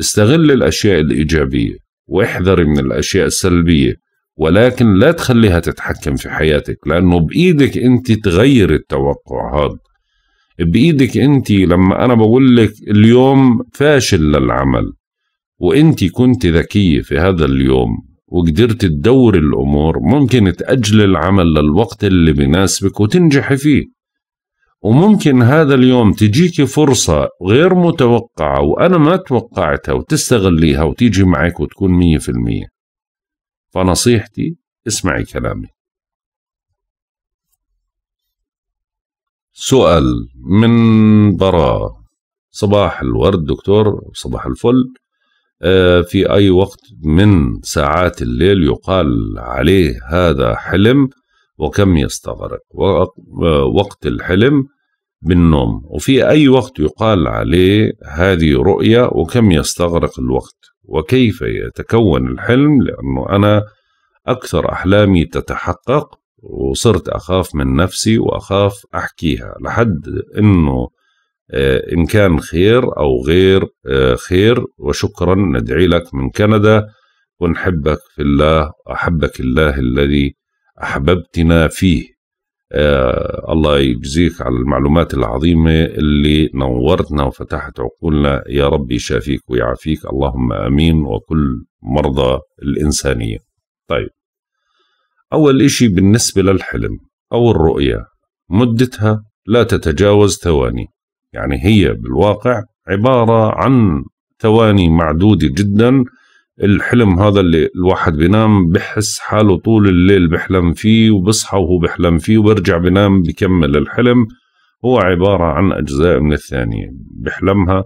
استغل الأشياء الإيجابية واحذري من الأشياء السلبية ولكن لا تخليها تتحكم في حياتك لأنه بإيدك أنت تغير التوقع هذا بإيدك أنت لما أنا بقول لك اليوم فاشل للعمل وأنت كنت ذكية في هذا اليوم وقدرت تدور الأمور ممكن تأجل العمل للوقت اللي بناسبك وتنجحي فيه وممكن هذا اليوم تجيكي فرصة غير متوقعة وأنا ما توقعتها وتستغليها وتيجي معك وتكون مية في المية فنصيحتي اسمعي كلامي سؤال من براء صباح الورد دكتور صباح الفل آه، في أي وقت من ساعات الليل يقال عليه هذا حلم وكم يستغرق وقت الحلم بالنوم وفي أي وقت يقال عليه هذه رؤية وكم يستغرق الوقت وكيف يتكون الحلم لأنه أنا أكثر أحلامي تتحقق وصرت أخاف من نفسي وأخاف أحكيها لحد أنه آه، إن كان خير أو غير آه، خير وشكرا ندعي لك من كندا ونحبك في الله أحبك الله الذي أحببتنا فيه آه الله يجزيك على المعلومات العظيمة اللي نورتنا وفتحت عقولنا يا رب يشافيك ويعافيك اللهم أمين وكل مرضى الإنسانية طيب أول إشي بالنسبة للحلم أو الرؤية مدتها لا تتجاوز ثواني يعني هي بالواقع عبارة عن ثواني معدودة جدا الحلم هذا اللي الواحد بينام بحس حاله طول الليل بحلم فيه وبصحى وهو بحلم فيه وبرجع بنام بكمل الحلم هو عبارة عن أجزاء من الثانية بحلمها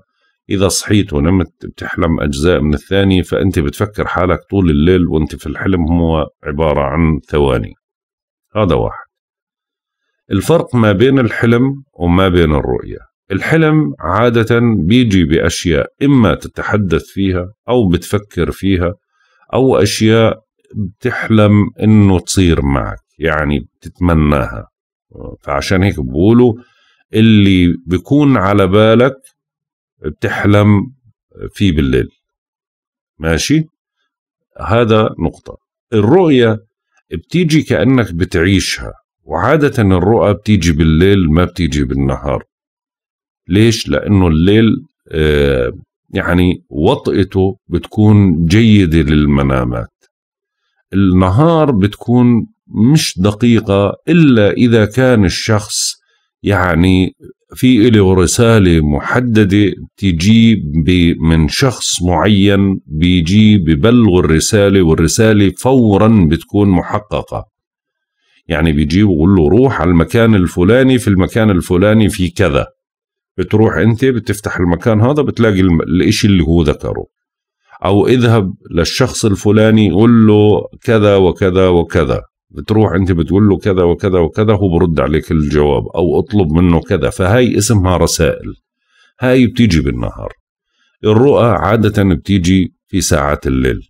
إذا صحيت ونمت بتحلم أجزاء من الثانية فأنت بتفكر حالك طول الليل وأنت في الحلم هو عبارة عن ثواني هذا واحد الفرق ما بين الحلم وما بين الرؤية الحلم عادة بيجي بأشياء إما تتحدث فيها أو بتفكر فيها أو أشياء بتحلم إنه تصير معك يعني بتتمناها فعشان هيك بقولوا اللي بيكون على بالك بتحلم فيه بالليل ماشي هذا نقطة الرؤية بتيجي كأنك بتعيشها وعادة الرؤى بتيجي بالليل ما بتيجي بالنهار ليش؟ لأنه الليل آه، يعني وطئته بتكون جيدة للمنامات النهار بتكون مش دقيقة إلا إذا كان الشخص يعني في له رسالة محددة تجي من شخص معين بيجي ببلغ الرسالة والرسالة فورا بتكون محققة يعني بيجي بيقول له روح على المكان الفلاني في المكان الفلاني في كذا بتروح انت بتفتح المكان هذا بتلاقي الاشي اللي هو ذكره او اذهب للشخص الفلاني قول له كذا وكذا وكذا بتروح انت بتقول له كذا وكذا وكذا هو برد عليك الجواب او اطلب منه كذا فهي اسمها رسائل هاي بتيجي بالنهار الرؤى عادة بتيجي في ساعات الليل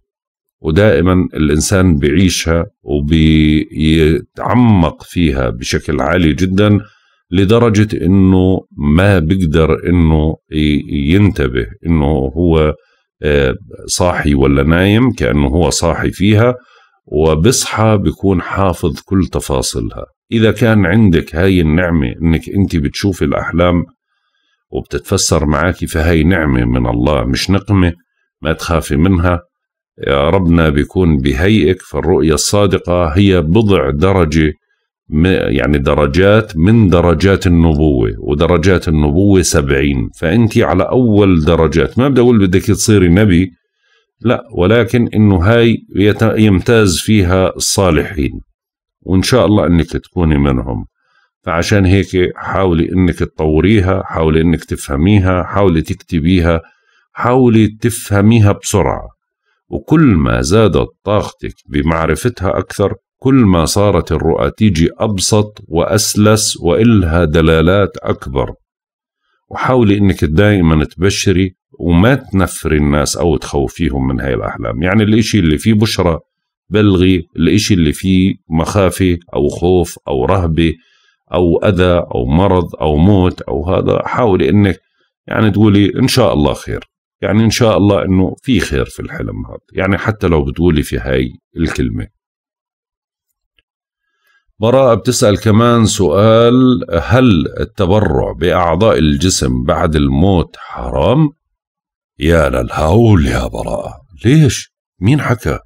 ودائما الإنسان بيعيشها وبيتعمق فيها بشكل عالي جدا لدرجة انه ما بيقدر انه ينتبه انه هو آه، صاحي ولا نايم كأنه هو صاحي فيها وبصحى بيكون حافظ كل تفاصيلها إذا كان عندك هاي النعمة إنك أنت بتشوفي الأحلام وبتتفسر معاكي فهي نعمة من الله مش نقمة ما تخافي منها يا ربنا بيكون بهيئك فالرؤية الصادقة هي بضع درجة يعني درجات من درجات النبوة ودرجات النبوة سبعين فأنت على أول درجات ما بدي أقول بدك تصيري نبي لا ولكن إنه هاي يمتاز فيها الصالحين وإن شاء الله أنك تكوني منهم فعشان هيك حاولي أنك تطوريها حاولي أنك تفهميها حاولي تكتبيها حاولي تفهميها بسرعة وكل ما زادت طاقتك بمعرفتها أكثر كل ما صارت الرؤى تيجي أبسط وأسلس وإلها دلالات أكبر وحاولي إنك دائما تبشري وما تنفري الناس أو تخوفيهم من هاي الأحلام يعني الإشي اللي فيه بشرة بلغي الإشي اللي فيه مخافة أو خوف أو رهبة أو أذى أو مرض أو موت أو هذا حاولي إنك يعني تقولي إن شاء الله خير يعني إن شاء الله إنه في خير في الحلم هذا يعني حتى لو بتقولي في هاي الكلمة براءة بتسأل كمان سؤال هل التبرع بأعضاء الجسم بعد الموت حرام؟ يا للهول يا براءة ليش؟ مين حكى؟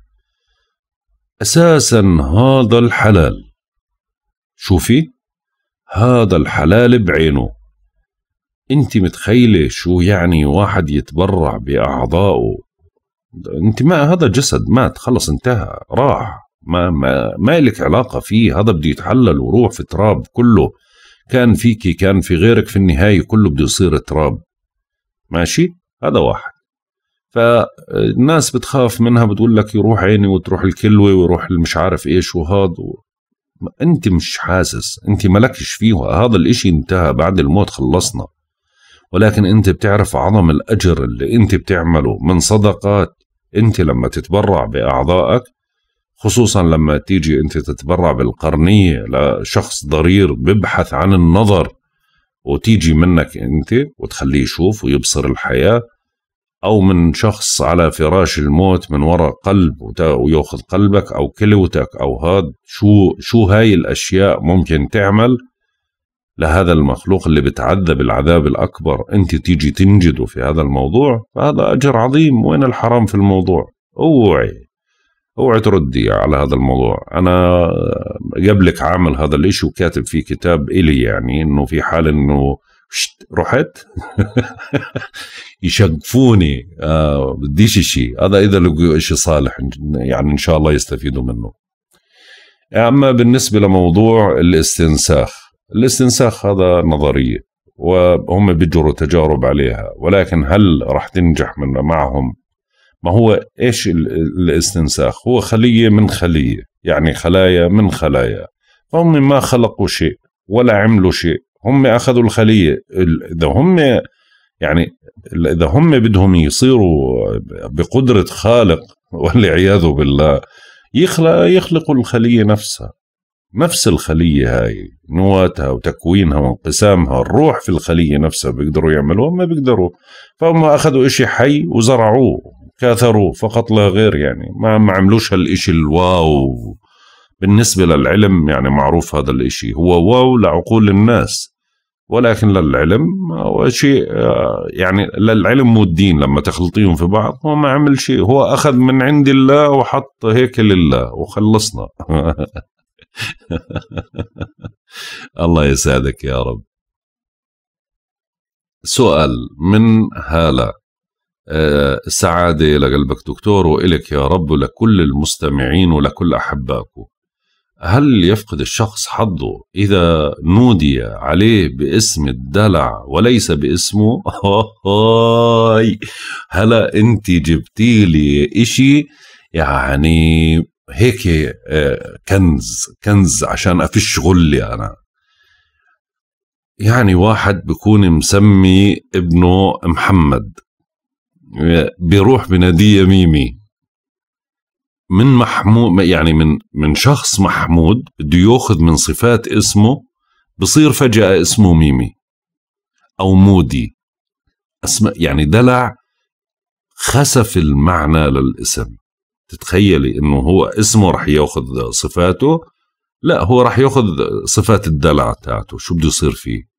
أساسا هذا الحلال شوفي هذا الحلال بعينه انت متخيلة شو يعني واحد يتبرع بأعضائه انت ما هذا جسد مات خلص انتهى راح ما ما ما لك علاقه فيه هذا بده يتحلل وروح في تراب كله كان فيكي كان في غيرك في النهايه كله بده يصير تراب ماشي هذا واحد فالناس بتخاف منها بتقول لك يروح عيني وتروح الكلوه ويروح مش عارف ايش وهذا و... انت مش حاسس انت ملكش فيه هذا الاشي انتهى بعد الموت خلصنا ولكن انت بتعرف عظم الاجر اللي انت بتعمله من صدقات انت لما تتبرع باعضائك خصوصا لما تيجي انت تتبرع بالقرنيه لشخص ضرير ببحث عن النظر وتيجي منك انت وتخليه يشوف ويبصر الحياه او من شخص على فراش الموت من وراء قلب وياخذ قلبك او كلوتك او هاد شو شو هاي الاشياء ممكن تعمل لهذا المخلوق اللي بتعذب العذاب الاكبر انت تيجي تنجده في هذا الموضوع فهذا اجر عظيم وين الحرام في الموضوع اوعي اوعي تردي على هذا الموضوع انا قبلك عامل هذا الاشي وكاتب فيه كتاب الي يعني انه في حال انه رحت يشقفوني آه بديش شيء هذا اذا لقوا شيء صالح يعني ان شاء الله يستفيدوا منه اما بالنسبه لموضوع الاستنساخ الاستنساخ هذا نظريه وهم بيجروا تجارب عليها ولكن هل راح تنجح من معهم ما هو ايش الاستنساخ هو خليه من خليه يعني خلايا من خلايا فهم ما خلقوا شيء ولا عملوا شيء هم اخذوا الخليه اذا هم يعني اذا هم بدهم يصيروا بقدره خالق والعياذ بالله يخلق يخلقوا الخليه نفسها نفس الخلية هاي نواتها وتكوينها وانقسامها الروح في الخلية نفسها بيقدروا يعملوها ما بيقدروا فهم أخذوا إشي حي وزرعوه كاثروا فقط لا غير يعني ما ما عملوش هالشيء الواو بالنسبة للعلم يعني معروف هذا الشيء هو واو لعقول الناس ولكن للعلم هو شيء آه، يعني للعلم والدين لما تخلطيهم في بعض هو ما عمل شيء هو أخذ من عند الله وحط هيك لله وخلصنا الله يسعدك يا رب سؤال من هالة آه، السعادة لقلبك دكتور وإلك يا رب ولكل المستمعين ولكل أحبائكم هل يفقد الشخص حظه إذا نودي عليه باسم الدلع وليس باسمه؟ هلا أنت جبتي لي إشي يعني هيك آه، كنز كنز عشان أفش غلي أنا يعني واحد بكون مسمي ابنه محمد بيروح بناديه ميمي من محمود يعني من من شخص محمود بده ياخذ من صفات اسمه بصير فجأة اسمه ميمي أو مودي أسماء يعني دلع خسف المعنى للاسم تتخيلي انه هو اسمه رح ياخذ صفاته لا هو رح ياخذ صفات الدلع تاعته شو بده يصير فيه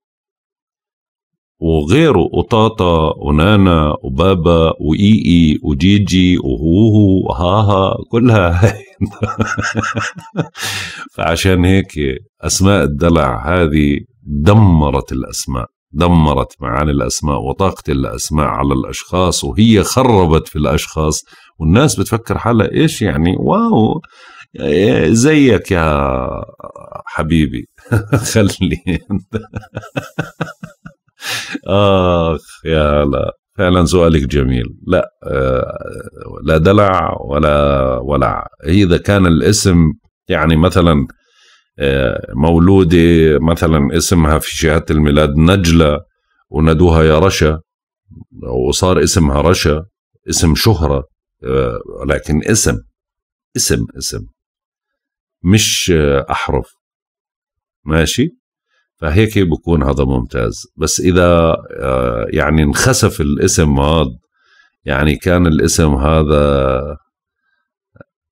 وغيره وطاطا ونانا وبابا وإيئي وجيجي وهوهو وهاها كلها فعشان هيك أسماء الدلع هذه دمرت الأسماء دمرت معاني الأسماء وطاقة الأسماء على الأشخاص وهي خربت في الأشخاص والناس بتفكر حالها إيش يعني واو زيك يا حبيبي خلي اخ يا لا فعلا سؤالك جميل لا آه، لا دلع ولا ولع اذا كان الاسم يعني مثلا آه، مولودة مثلا اسمها في شهادة الميلاد نجلة ونادوها يا رشا وصار اسمها رشا اسم شهرة ولكن آه، اسم اسم اسم مش أحرف ماشي فهيك بكون هذا ممتاز بس اذا آه، يعني انخسف الاسم هذا يعني كان الاسم هذا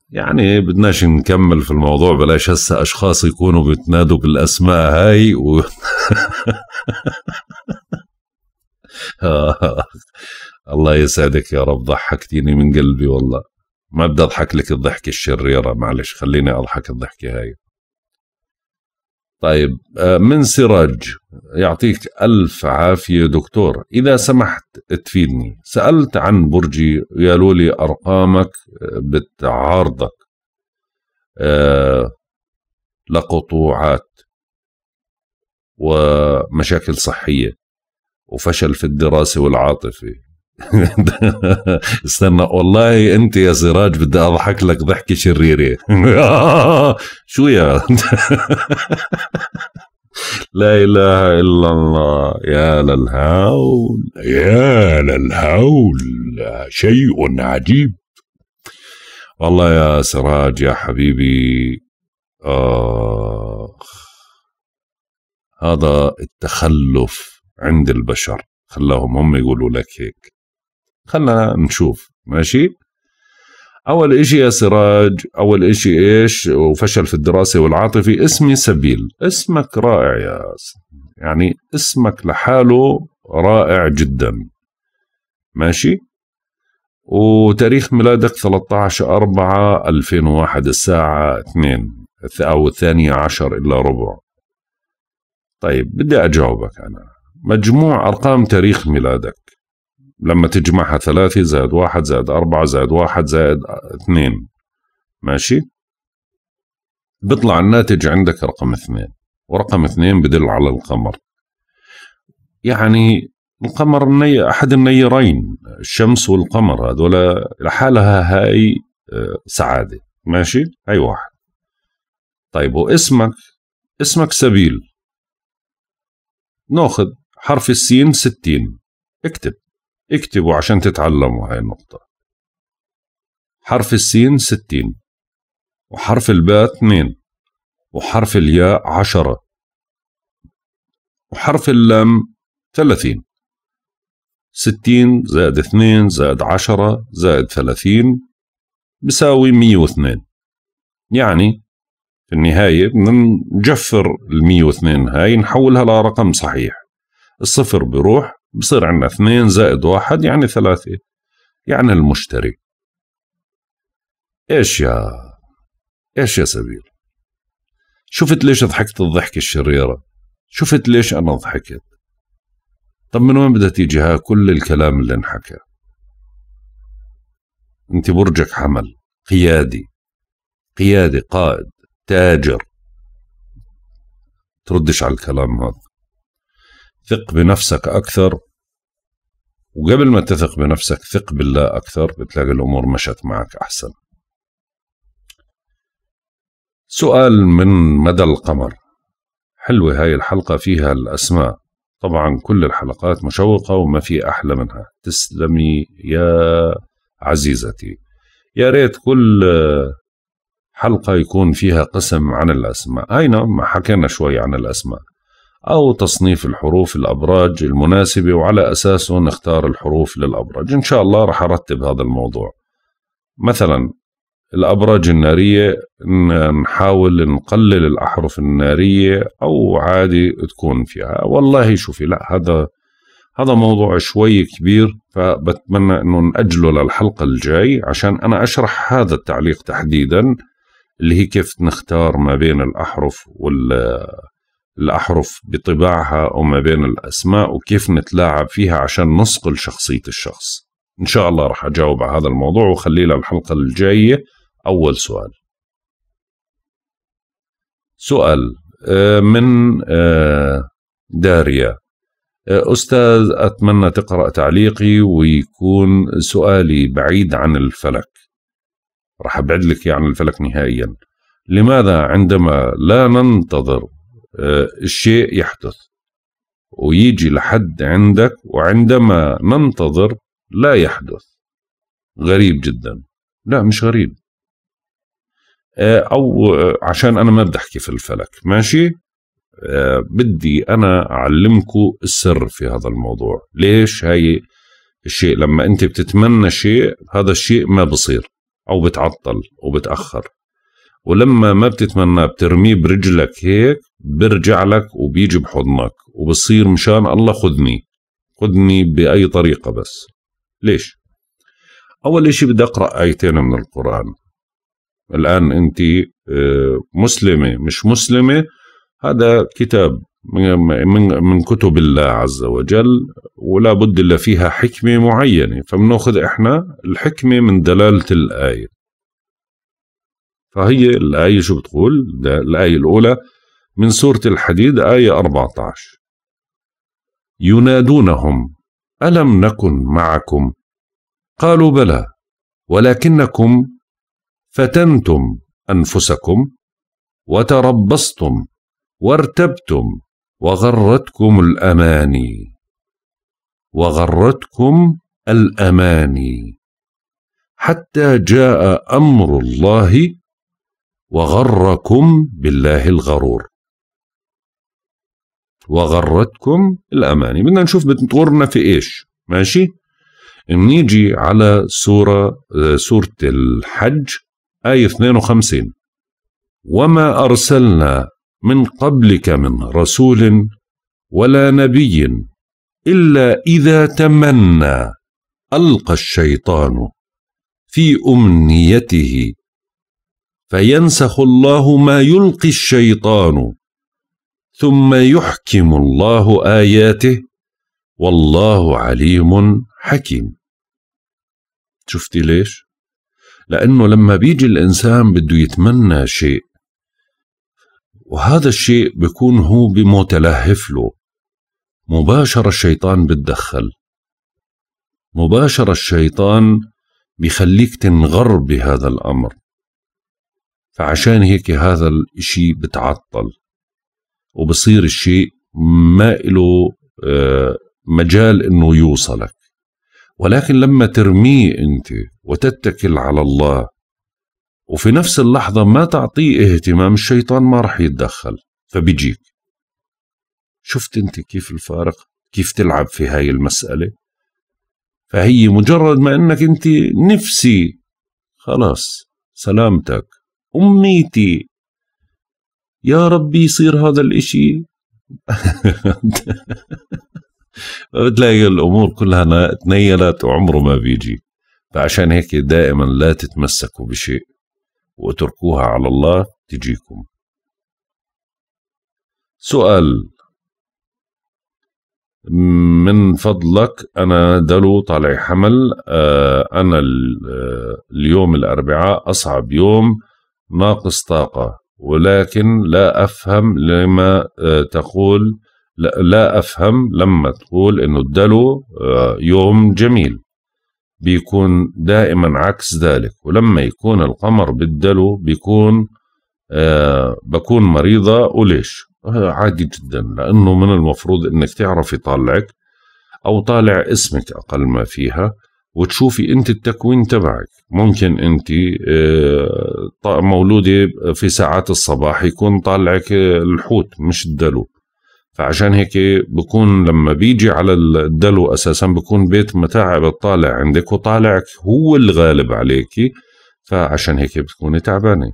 يعني بدناش نكمل في الموضوع بلاش هسه اشخاص يكونوا بيتنادوا بالاسماء هاي و... الله يسعدك يا رب ضحكتيني من قلبي والله ما بدي اضحك لك الضحكه الشريره معلش خليني اضحك الضحكه هاي طيب آه، من سراج يعطيك ألف عافية دكتور إذا سمحت تفيدني سألت عن برجي قالوا لي أرقامك آه، بتعارضك آه، لقطوعات ومشاكل صحية وفشل في الدراسة والعاطفة استنى والله انت يا سراج بدي اضحك لك ضحكه شريره شو يا لا اله الا الله يا للهول يا للهول شيء عجيب والله يا سراج يا حبيبي آه هذا التخلف عند البشر خلاهم هم يقولوا لك هيك خلنا نشوف ماشي اول اشي يا سراج اول اشي ايش وفشل في الدراسة والعاطفي اسمي سبيل اسمك رائع يا يعني اسمك لحاله رائع جدا ماشي وتاريخ ميلادك 13 4 2001 الساعة 2 أو الثانية عشر إلا ربع طيب بدي أجاوبك أنا مجموع أرقام تاريخ ميلادك لما تجمعها ثلاثة زائد واحد زائد أربعة زائد واحد زائد اثنين ماشي بيطلع الناتج عندك رقم اثنين ورقم اثنين بدل على القمر يعني القمر الني... أحد النيرين الشمس والقمر هذول لحالها هاي آه، سعادة ماشي هاي واحد طيب واسمك اسمك سبيل ناخذ حرف السين ستين اكتب اكتبوا عشان تتعلموا هاي النقطة حرف السين ستين وحرف الباء اثنين وحرف الياء عشرة وحرف اللام ثلاثين ستين زائد اثنين زائد عشرة زائد ثلاثين بساوي مية واثنين يعني في النهاية بدنا نجفر ال واثنين هاي نحولها لرقم صحيح الصفر بروح بصير عندنا اثنين زائد واحد يعني ثلاثة يعني المشتري ايش يا ايش يا سبيل شفت ليش ضحكت الضحكة الشريرة شفت ليش أنا ضحكت طب من وين بدها تيجي ها كل الكلام اللي انحكى انت برجك حمل قيادي قيادي قائد تاجر تردش على الكلام هذا ثق بنفسك أكثر وقبل ما تثق بنفسك ثق بالله أكثر بتلاقي الأمور مشت معك أحسن سؤال من مدى القمر حلوة هاي الحلقة فيها الأسماء طبعا كل الحلقات مشوقة وما في أحلى منها تسلمي يا عزيزتي يا ريت كل حلقة يكون فيها قسم عن الأسماء أي نعم حكينا شوي عن الأسماء أو تصنيف الحروف الأبراج المناسبة وعلى أساسه نختار الحروف للأبراج إن شاء الله رح أرتب هذا الموضوع مثلا الأبراج النارية نحاول نقلل الأحرف النارية أو عادي تكون فيها والله شوفي لا هذا هذا موضوع شوي كبير فبتمنى انه نأجله للحلقة الجاي عشان انا اشرح هذا التعليق تحديدا اللي هي كيف نختار ما بين الاحرف وال الأحرف بطباعها وما بين الأسماء وكيف نتلاعب فيها عشان نصقل شخصية الشخص إن شاء الله رح أجاوب على هذا الموضوع وخليه للحلقة الجاية أول سؤال سؤال آه، من آه، داريا آه، أستاذ أتمنى تقرأ تعليقي ويكون سؤالي بعيد عن الفلك راح أبعد لك عن الفلك نهائيا لماذا عندما لا ننتظر آه، الشيء يحدث ويجي لحد عندك وعندما ننتظر لا يحدث غريب جدا لا مش غريب آه، او آه، عشان انا ما بدي احكي في الفلك ماشي بدي انا اعلمكم السر في هذا الموضوع ليش هاي الشيء لما انت بتتمنى شيء هذا الشيء ما بصير او بتعطل وبتاخر ولما ما بتتمناه بترميه برجلك هيك برجع لك وبيجي بحضنك وبصير مشان الله خذني خذني بأي طريقة بس ليش؟ أول إشي بدي أقرأ آيتين من القرآن الآن أنت آه، مسلمة مش مسلمة هذا كتاب من من كتب الله عز وجل ولا بد الا فيها حكمه معينه فبناخذ احنا الحكمه من دلاله الايه فهي الآية شو بتقول ده الآية الأولى من سورة الحديد آية 14 ينادونهم ألم نكن معكم قالوا بلى ولكنكم فتنتم أنفسكم وتربصتم وارتبتم وغرتكم الأماني وغرتكم الأماني حتى جاء أمر الله وغركم بالله الغرور وغرتكم الأماني بدنا نشوف بتغرنا في إيش ماشي منيجي على سورة آه، سورة الحج آية 52 وما أرسلنا من قبلك من رسول ولا نبي إلا إذا تمنى ألقى الشيطان في أمنيته فينسخ الله ما يلقي الشيطان ثم يحكم الله اياته والله عليم حكيم شفتي ليش لانه لما بيجي الانسان بده يتمنى شيء وهذا الشيء بيكون هو بمتلهف له مباشرة الشيطان بتدخل مباشرة الشيطان بيخليك تنغر بهذا الأمر فعشان هيك هذا الشيء بتعطل وبصير الشيء ما له آه، مجال انه يوصلك ولكن لما ترميه انت وتتكل على الله وفي نفس اللحظة ما تعطيه اهتمام الشيطان ما راح يتدخل فبيجيك شفت انت كيف الفارق كيف تلعب في هاي المسألة فهي مجرد ما انك انت نفسي خلاص سلامتك أميتي يا ربي يصير هذا الإشي بتلاقي الأمور كلها تنيلت وعمره ما بيجي فعشان هيك دائما لا تتمسكوا بشيء واتركوها على الله تجيكم سؤال من فضلك أنا دلو طالع حمل آه، أنا آه، اليوم الأربعاء أصعب يوم ناقص طاقة ولكن لا أفهم لما آه، تقول لا أفهم لما تقول إنه الدلو آه، يوم جميل بيكون دائما عكس ذلك ولما يكون القمر بالدلو بيكون آه بكون مريضة وليش آه، عادي جدا لأنه من المفروض أنك تعرفي طالعك أو طالع اسمك أقل ما فيها وتشوفي انت التكوين تبعك ممكن انت آه، مولوده في ساعات الصباح يكون طالعك الحوت مش الدلو فعشان هيك بكون لما بيجي على الدلو اساسا بكون بيت متاعب الطالع عندك وطالعك هو الغالب عليكي فعشان هيك بتكوني تعبانه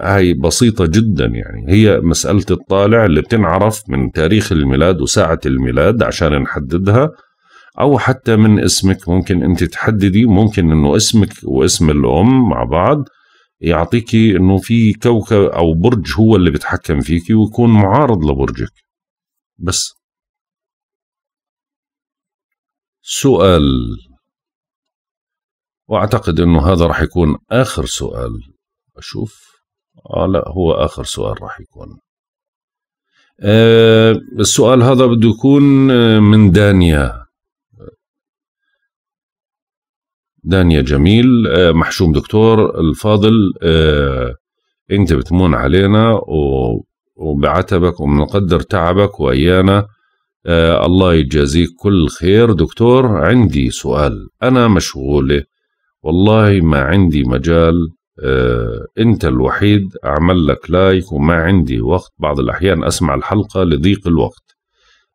هاي بسيطة جدا يعني هي مسألة الطالع اللي بتنعرف من تاريخ الميلاد وساعة الميلاد عشان نحددها او حتى من اسمك ممكن انت تحددي ممكن انه اسمك واسم الام مع بعض يعطيكي انه في كوكب او برج هو اللي بيتحكم فيكي ويكون معارض لبرجك بس سؤال واعتقد انه هذا راح يكون اخر سؤال اشوف اه لا هو اخر سؤال راح يكون آه السؤال هذا بده يكون آه، من دانيا دانيا جميل آه، محشوم دكتور الفاضل آه، انت بتمون علينا وبعتبك وبنقدر تعبك وايانا آه، الله يجازيك كل خير دكتور عندي سؤال انا مشغوله والله ما عندي مجال انت الوحيد اعمل لك لايك وما عندي وقت بعض الاحيان اسمع الحلقه لضيق الوقت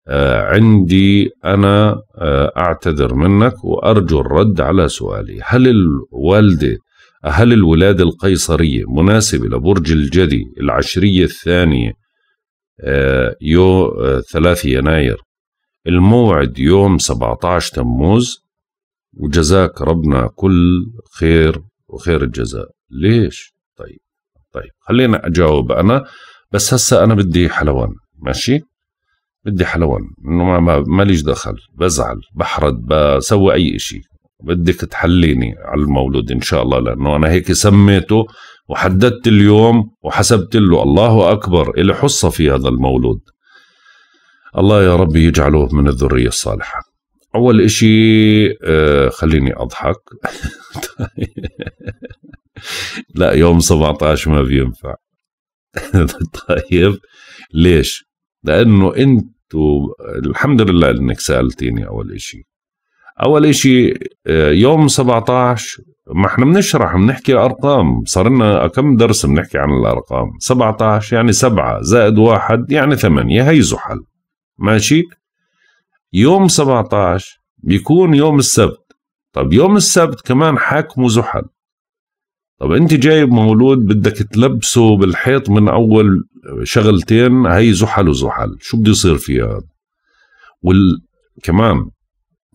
آه، عندي أنا آه، أعتذر منك وأرجو الرد على سؤالي هل الوالدة هل الولادة القيصرية مناسبة لبرج الجدي العشرية الثانية آه، يو 3 يناير الموعد يوم 17 تموز وجزاك ربنا كل خير وخير الجزاء ليش طيب طيب خلينا أجاوب أنا بس هسا أنا بدي حلوان ماشي بدي حلوان انه ما, ما ماليش دخل بزعل بحرد بسوي اي شيء بدك تحليني على المولود ان شاء الله لانه انا هيك سميته وحددت اليوم وحسبت له الله اكبر اللي حصه في هذا المولود الله يا رب يجعله من الذريه الصالحه اول اشي آه، خليني اضحك لا يوم 17 ما بينفع طيب ليش لانه انت الحمد لله انك سالتيني اول اشي اول اشي آه، يوم 17 ما احنا بنشرح بنحكي ارقام صار لنا كم درس بنحكي عن الارقام 17 يعني 7 زائد 1 يعني 8 هي زحل ماشي يوم 17 بيكون يوم السبت طب يوم السبت كمان حاكمه زحل طب انت جايب مولود بدك تلبسه بالحيط من اول شغلتين هي زحل وزحل شو بده يصير فيها وال كمان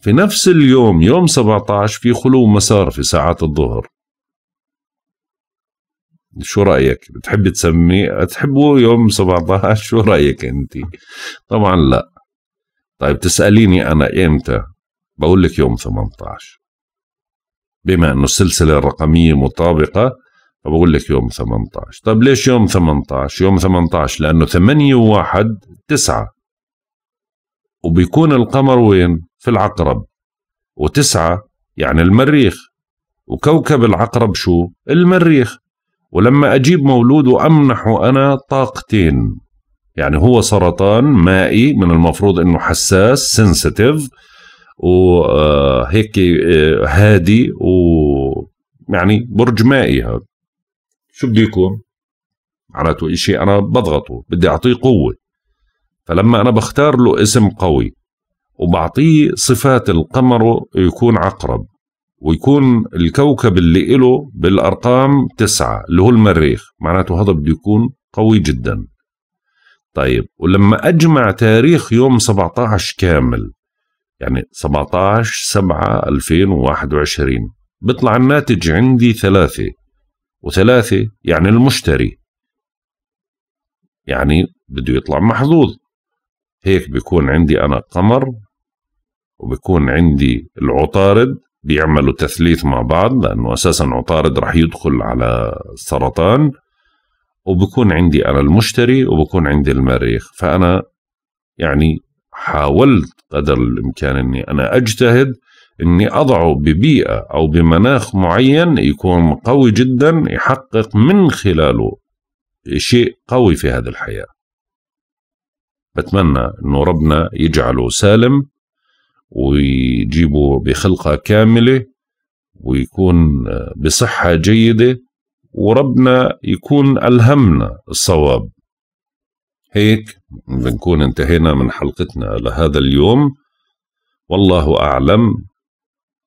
في نفس اليوم يوم 17 في خلو مسار في ساعات الظهر شو رأيك بتحب تسمي تحبه يوم 17 شو رأيك انت طبعا لا طيب تسأليني أنا إمتى بقول لك يوم 18 بما أنه السلسلة الرقمية مطابقة بقول لك يوم 18 طيب ليش يوم 18 يوم 18 لانه 8 و1 9 وبيكون القمر وين في العقرب و9 يعني المريخ وكوكب العقرب شو المريخ ولما اجيب مولود وامنحه انا طاقتين يعني هو سرطان مائي من المفروض انه حساس سنسيتيف وهيك آه، آه، هادي و يعني برج مائي هذا شو بده يكون معناته إشي أنا بضغطه بدي أعطيه قوة فلما أنا بختار له اسم قوي وبعطيه صفات القمر يكون عقرب ويكون الكوكب اللي إله بالأرقام تسعة اللي هو المريخ معناته هذا بده يكون قوي جدا طيب ولما أجمع تاريخ يوم 17 كامل يعني 17 7 2021 بيطلع الناتج عندي ثلاثة وثلاثة يعني المشتري يعني بده يطلع محظوظ هيك بيكون عندي أنا قمر وبيكون عندي العطارد بيعملوا تثليث مع بعض لأنه أساسا عطارد رح يدخل على السرطان وبكون عندي أنا المشتري وبكون عندي المريخ فأنا يعني حاولت قدر الإمكان أني أنا أجتهد اني اضعه ببيئه او بمناخ معين يكون قوي جدا يحقق من خلاله شيء قوي في هذه الحياه بتمنى انه ربنا يجعله سالم ويجيبه بخلقه كامله ويكون بصحه جيده وربنا يكون الهمنا الصواب هيك بنكون انتهينا من حلقتنا لهذا اليوم والله اعلم